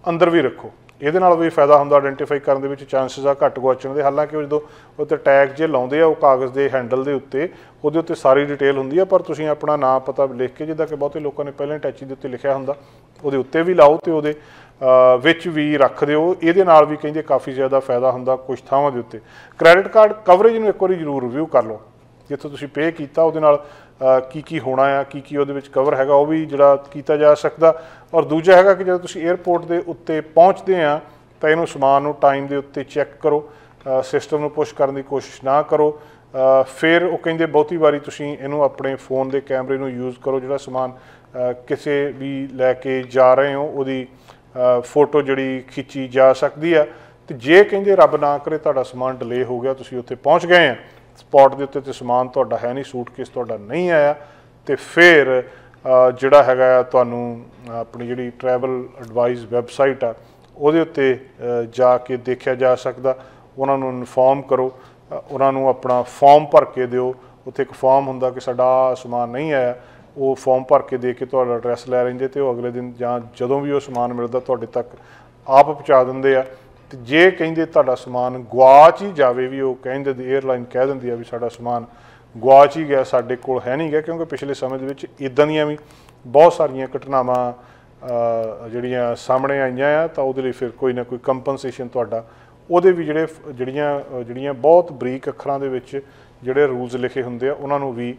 ਅੰਦਰ ਵੀ ਰੱਖੋ ਇਹਦੇ ਨਾਲ ਵੀ ਫਾਇਦਾ ਹੁੰਦਾ ਆਇਡੈਂਟੀਫਾਈ ਕਰਨ ਦੇ ਵਿੱਚ ਚਾਂਸਸ ਆ ਘੱਟ ਗੁਆਚਣ ਦੇ ਹਾਲਾਂਕਿ ਜਦੋਂ ਉੱਤੇ ਟੈਗ ਜੇ ਲਾਉਂਦੇ ਆ ਉਹ ਕਾਗਜ਼ ਦੇ ਹੈਂਡਲ ਦੇ ਉੱਤੇ ਉਹਦੇ ਉੱਤੇ ਸਾਰੀ ਡਿਟੇਲ ਹੁੰਦੀ ਆ ਪਰ ਤੁਸੀਂ ਆਪਣਾ ਨਾਮ ਪਤਾ ਲਿਖ ਕੇ ਜਿੱਦਾਂ ਕਿ ਬਹੁਤੇ ਲੋਕਾਂ ਨੇ ਪਹਿਲਾਂ ਟੈਚੀ ਦੇ ਉੱਤੇ ਲਿਖਿਆ ਹੁੰਦਾ ਉਹਦੇ ਉੱਤੇ ਵੀ ਲਾਓ ਤੇ ਉਹਦੇ ਵਿੱਚ ਵੀ ਰੱਖ ਦਿਓ ਇਹਦੇ ਨਾਲ ਵੀ ਕਹਿੰਦੇ ਕਾਫੀ ਜ਼ਿਆਦਾ ਫਾਇਦਾ ਹੁੰਦਾ ਕੁਝ ਥਾਵਾਂ ਦੇ ਉੱਤੇ ਕ੍ਰੈਡਿਟ ਕਾਰਡ ਕਵਰੇਜ ਨੂੰ ਇੱਕ ਵਾਰੀ ਜ਼ਰੂਰ ਰਿਵਿਊ ਕਰ ਲਓ ਜਿੱਥੋਂ ਤੁਸੀਂ ਪੇ ਕੀਤਾ ਉਹਦੇ ਨਾਲ ਕੀ ਕੀ ਹੋਣਾ ਆ ਕੀ ਕੀ ਉਹਦੇ ਵਿੱਚ ਕਵਰ ਹੈਗਾ ਉਹ ਵੀ ਜਿਹੜਾ ਕੀਤਾ ਜਾ ਸਕਦਾ ਔਰ ਦੂਜਾ ਹੈਗਾ ਕਿ ਜਦੋਂ ਤੁਸੀਂ 에어ਪੋਰਟ ਦੇ ਉੱਤੇ ਪਹੁੰਚਦੇ ਆ ਤਾਂ ਇਹਨੂੰ ਸਮਾਨ ਨੂੰ ਟਾਈਮ ਦੇ ਉੱਤੇ ਚੈੱਕ ਕਰੋ ਸਿਸਟਮ ਨੂੰ ਪੁਸ਼ ਕਰਨ ਦੀ ਕੋਸ਼ਿਸ਼ ਨਾ ਕਰੋ ਫਿਰ ਉਹ ਕਹਿੰਦੇ ਬਹੁਤੀ ਵਾਰੀ ਤੁਸੀਂ ਇਹਨੂੰ ਆਪਣੇ ਫੋਨ ਦੇ ਕੈਮਰੇ ਨੂੰ ਯੂਜ਼ ਕਰੋ ਜਿਹੜਾ ਸਮਾਨ ਕਿਸੇ ਵੀ ਲੈ ਕੇ ਜਾ ਰਹੇ ਹੋ ਉਹਦੀ ਫੋਟੋ ਜਿਹੜੀ ਖਿੱਚੀ ਜਾ ਸਕਦੀ ਆ ਤੇ ਜੇ ਕਹਿੰਦੇ ਰੱਬ ਨਾ ਕਰੇ ਤੁਹਾਡਾ ਸਮਾਨ ਡਿਲੇ ਹੋ ਗਿਆ ਤੁਸੀਂ ਉੱਥੇ ਪਹੁੰਚ ਗਏ ਆ ਸਪੌਟ ਦੇ ਉੱਤੇ ਤੇ ਸਮਾਨ ਤੁਹਾਡਾ ਹੈ ਨਹੀਂ ਸੂਟਕੇਸ ਤੁਹਾਡਾ ਨਹੀਂ ਆਇਆ ਤੇ ਫਿਰ ਜਿਹੜਾ ਹੈਗਾ ਤੁਹਾਨੂੰ ਆਪਣੀ ਜਿਹੜੀ ਟਰੈਵਲ ਐਡਵਾਈਸ ਵੈਬਸਾਈਟ ਆ ਉਹਦੇ ਉੱਤੇ ਜਾ ਕੇ ਦੇਖਿਆ ਜਾ ਸਕਦਾ ਉਹਨਾਂ ਨੂੰ ਇਨਫੋਰਮ ਕਰੋ ਉਹਨਾਂ ਨੂੰ ਆਪਣਾ ਫਾਰਮ ਭਰ ਕੇ ਦਿਓ ਉੱਥੇ ਇੱਕ ਫਾਰਮ ਹੁੰਦਾ ਕਿ ਸਾਡਾ ਸਮਾਨ ਨਹੀਂ ਆਇਆ ਉਹ ਫਾਰਮ ਭਰ ਕੇ ਦੇ ਕੇ ਤੁਹਾਡਾ ਐਡਰੈਸ ਲੈ ਲੈਂਦੇ ਤੇ ਉਹ ਅਗਲੇ ਦਿਨ ਜਾਂ ਜਦੋਂ ਵੀ ਉਹ ਸਮਾਨ ਮਿਲਦਾ ਤੁਹਾਡੇ ਤੱਕ ਆਪ ਪਹੁੰਚਾ ਦਿੰਦੇ ਆ ਤੇ ਜੇ ਕਹਿੰਦੇ ਤੁਹਾਡਾ ਸਮਾਨ ਗਵਾਚ ਹੀ ਜਾਵੇ ਵੀ ਉਹ ਕਹਿੰਦੇ ਦੀ 에ਅਰਲਾਈਨ ਕਹਿ ਦਿੰਦੀ ਆ ਵੀ ਸਾਡਾ ਸਮਾਨ ਗਵਾਚ ਹੀ ਗਿਆ ਸਾਡੇ ਕੋਲ ਹੈ ਨਹੀਂ ਗਿਆ ਕਿਉਂਕਿ ਪਿਛਲੇ ਸਮੇਂ ਦੇ ਵਿੱਚ ਇਦਾਂ ਦੀਆਂ ਵੀ ਬਹੁਤ ਸਾਰੀਆਂ ਘਟਨਾਵਾਂ ਜਿਹੜੀਆਂ ਸਾਹਮਣੇ ਆਈਆਂ ਆ ਤਾਂ ਉਹਦੇ ਲਈ ਫਿਰ ਕੋਈ ਨਾ ਕੋਈ ਕੰਪਨਸੇਸ਼ਨ ਤੁਹਾਡਾ ਉਹਦੇ ਵੀ ਜਿਹੜੇ ਜਿਹੜੀਆਂ ਜਿਹੜੀਆਂ ਬਹੁਤ ਬਰੀਕ ਅੱਖਰਾਂ ਦੇ ਵਿੱਚ ਜਿਹੜੇ ਰੂਲਸ ਲਿਖੇ ਹੁੰਦੇ ਆ ਉਹਨਾਂ ਨੂੰ ਵੀ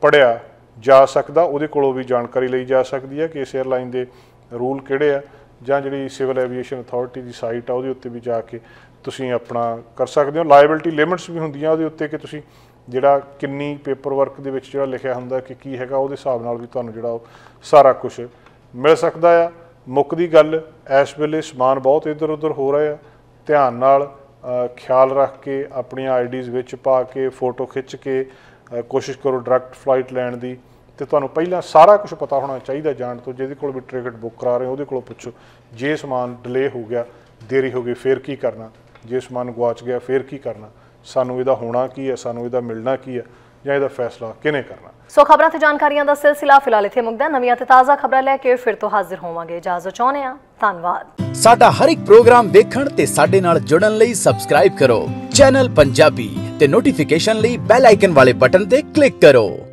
ਪੜਿਆ ਜਾ ਸਕਦਾ ਉਹਦੇ ਕੋਲੋਂ ਵੀ ਜਾਣਕਾਰੀ ਲਈ ਜਾ ਸਕਦੀ ਹੈ ਕਿ ਇਸ 에ਅਰਲਾਈਨ ਦੇ ਰੂਲ ਕਿਹੜੇ ਆ ਜਾਂ ਜਿਹੜੀ ਸਿਵਲ ਐਵੀਏਸ਼ਨ ਅਥਾਰਟੀ ਦੀ ਸਾਈਟ ਆ ਉਹਦੇ ਉੱਤੇ ਵੀ ਜਾ ਕੇ ਤੁਸੀਂ ਆਪਣਾ ਕਰ ਸਕਦੇ ਹੋ ਲਾਇਬਿਲਟੀ ਲਿਮਿਟਸ ਵੀ ਹੁੰਦੀਆਂ ਉਹਦੇ ਉੱਤੇ ਕਿ ਤੁਸੀਂ ਜਿਹੜਾ ਕਿੰਨੀ ਪੇਪਰ ਵਰਕ ਦੇ ਵਿੱਚ ਜਿਹੜਾ ਲਿਖਿਆ ਹੁੰਦਾ ਕਿ ਕੀ ਹੈਗਾ ਉਹਦੇ ਹਿਸਾਬ ਨਾਲ ਵੀ ਤੁਹਾਨੂੰ ਜਿਹੜਾ ਸਾਰਾ ਕੁਝ ਮਿਲ ਸਕਦਾ ਆ ਮੁੱਕ ਦੀ ਗੱਲ ਇਸ ਵੇਲੇ ਸਮਾਨ ਬਹੁਤ ਇੱਧਰ ਉੱਧਰ ਹੋ ਰਿਹਾ ਆ ਧਿਆਨ ਨਾਲ ਖਿਆਲ ਰੱਖ ਕੇ ਆਪਣੀਆਂ ਆਈਡੀਜ਼ ਵਿੱਚ ਪਾ ਕੇ ਫੋਟੋ ਖਿੱਚ ਕੇ ਕੋਸ਼ਿਸ਼ ਕਰੋ ਡਾਇਰੈਕਟ ਫਲਾਈਟ ਲੈਣ ਦੀ ਤੇ ਤੁਹਾਨੂੰ ਪਹਿਲਾਂ ਸਾਰਾ ਕੁਝ ਪਤਾ ਹੋਣਾ ਚਾਹੀਦਾ ਜਾਣ ਤੋਂ ਜਿਹਦੇ ਕੋਲ ਵੀ ਟ੍ਰਿਕਟ ਬੁੱਕ ਕਰਾ ਰਹੇ ਹੋ ਉਹਦੇ ਕੋਲੋਂ ਪੁੱਛੋ ਜੇ ਸਮਾਨ ਡਿਲੇ ਹੋ ਗਿਆ ਦੇਰੀ ਹੋ ਗਈ ਫੇਰ ਕੀ ਕਰਨਾ ਜੇ ਸਮਾਨ ਗਵਾਚ ਗਿਆ ਫੇਰ ਕੀ ਕਰਨਾ ਸਾਨੂੰ ਇਹਦਾ ਹੋਣਾ ਕੀ ਹੈ ਸਾਨੂੰ ਇਹਦਾ ਮਿਲਣਾ ਕੀ ਹੈ ਜਾਂ ਇਹਦਾ ਫੈਸਲਾ ਕਿਨੇ ਕਰਨਾ ਸੋ ਖਬਰਾਂ ਤੇ ਜਾਣਕਾਰੀਆਂ ਦਾ ਸਿਲਸਿਲਾ ਫਿਲਹਾਲ ਇੱਥੇ ਮੁਕਦਾ ਨਵੀਆਂ ਤੇ ਤਾਜ਼ਾ ਖਬਰਾਂ ਲੈ ਕੇ ਫਿਰ ਤੋਂ ਹਾਜ਼ਰ ਹੋਵਾਂਗੇ ਇਜਾਜ਼ਤ ਚਾਹੁੰਦੇ ਆ ਧੰਨਵਾਦ ਸਾਡਾ ਹਰ ਇੱਕ ਪ੍ਰੋਗਰਾਮ ਦੇਖਣ ਤੇ ਸਾਡੇ ਨਾਲ ਜੁੜਨ ਲਈ ਸਬਸਕ੍ਰਾਈਬ ਕਰੋ ਚੈਨਲ ਪੰਜਾਬੀ ਤੇ ਨੋਟੀਫਿਕੇਸ਼ਨ ਲਈ ਬੈਲ ਆਈਕਨ ਵਾਲੇ ਬਟਨ ਤੇ ਕਲਿੱਕ ਕਰੋ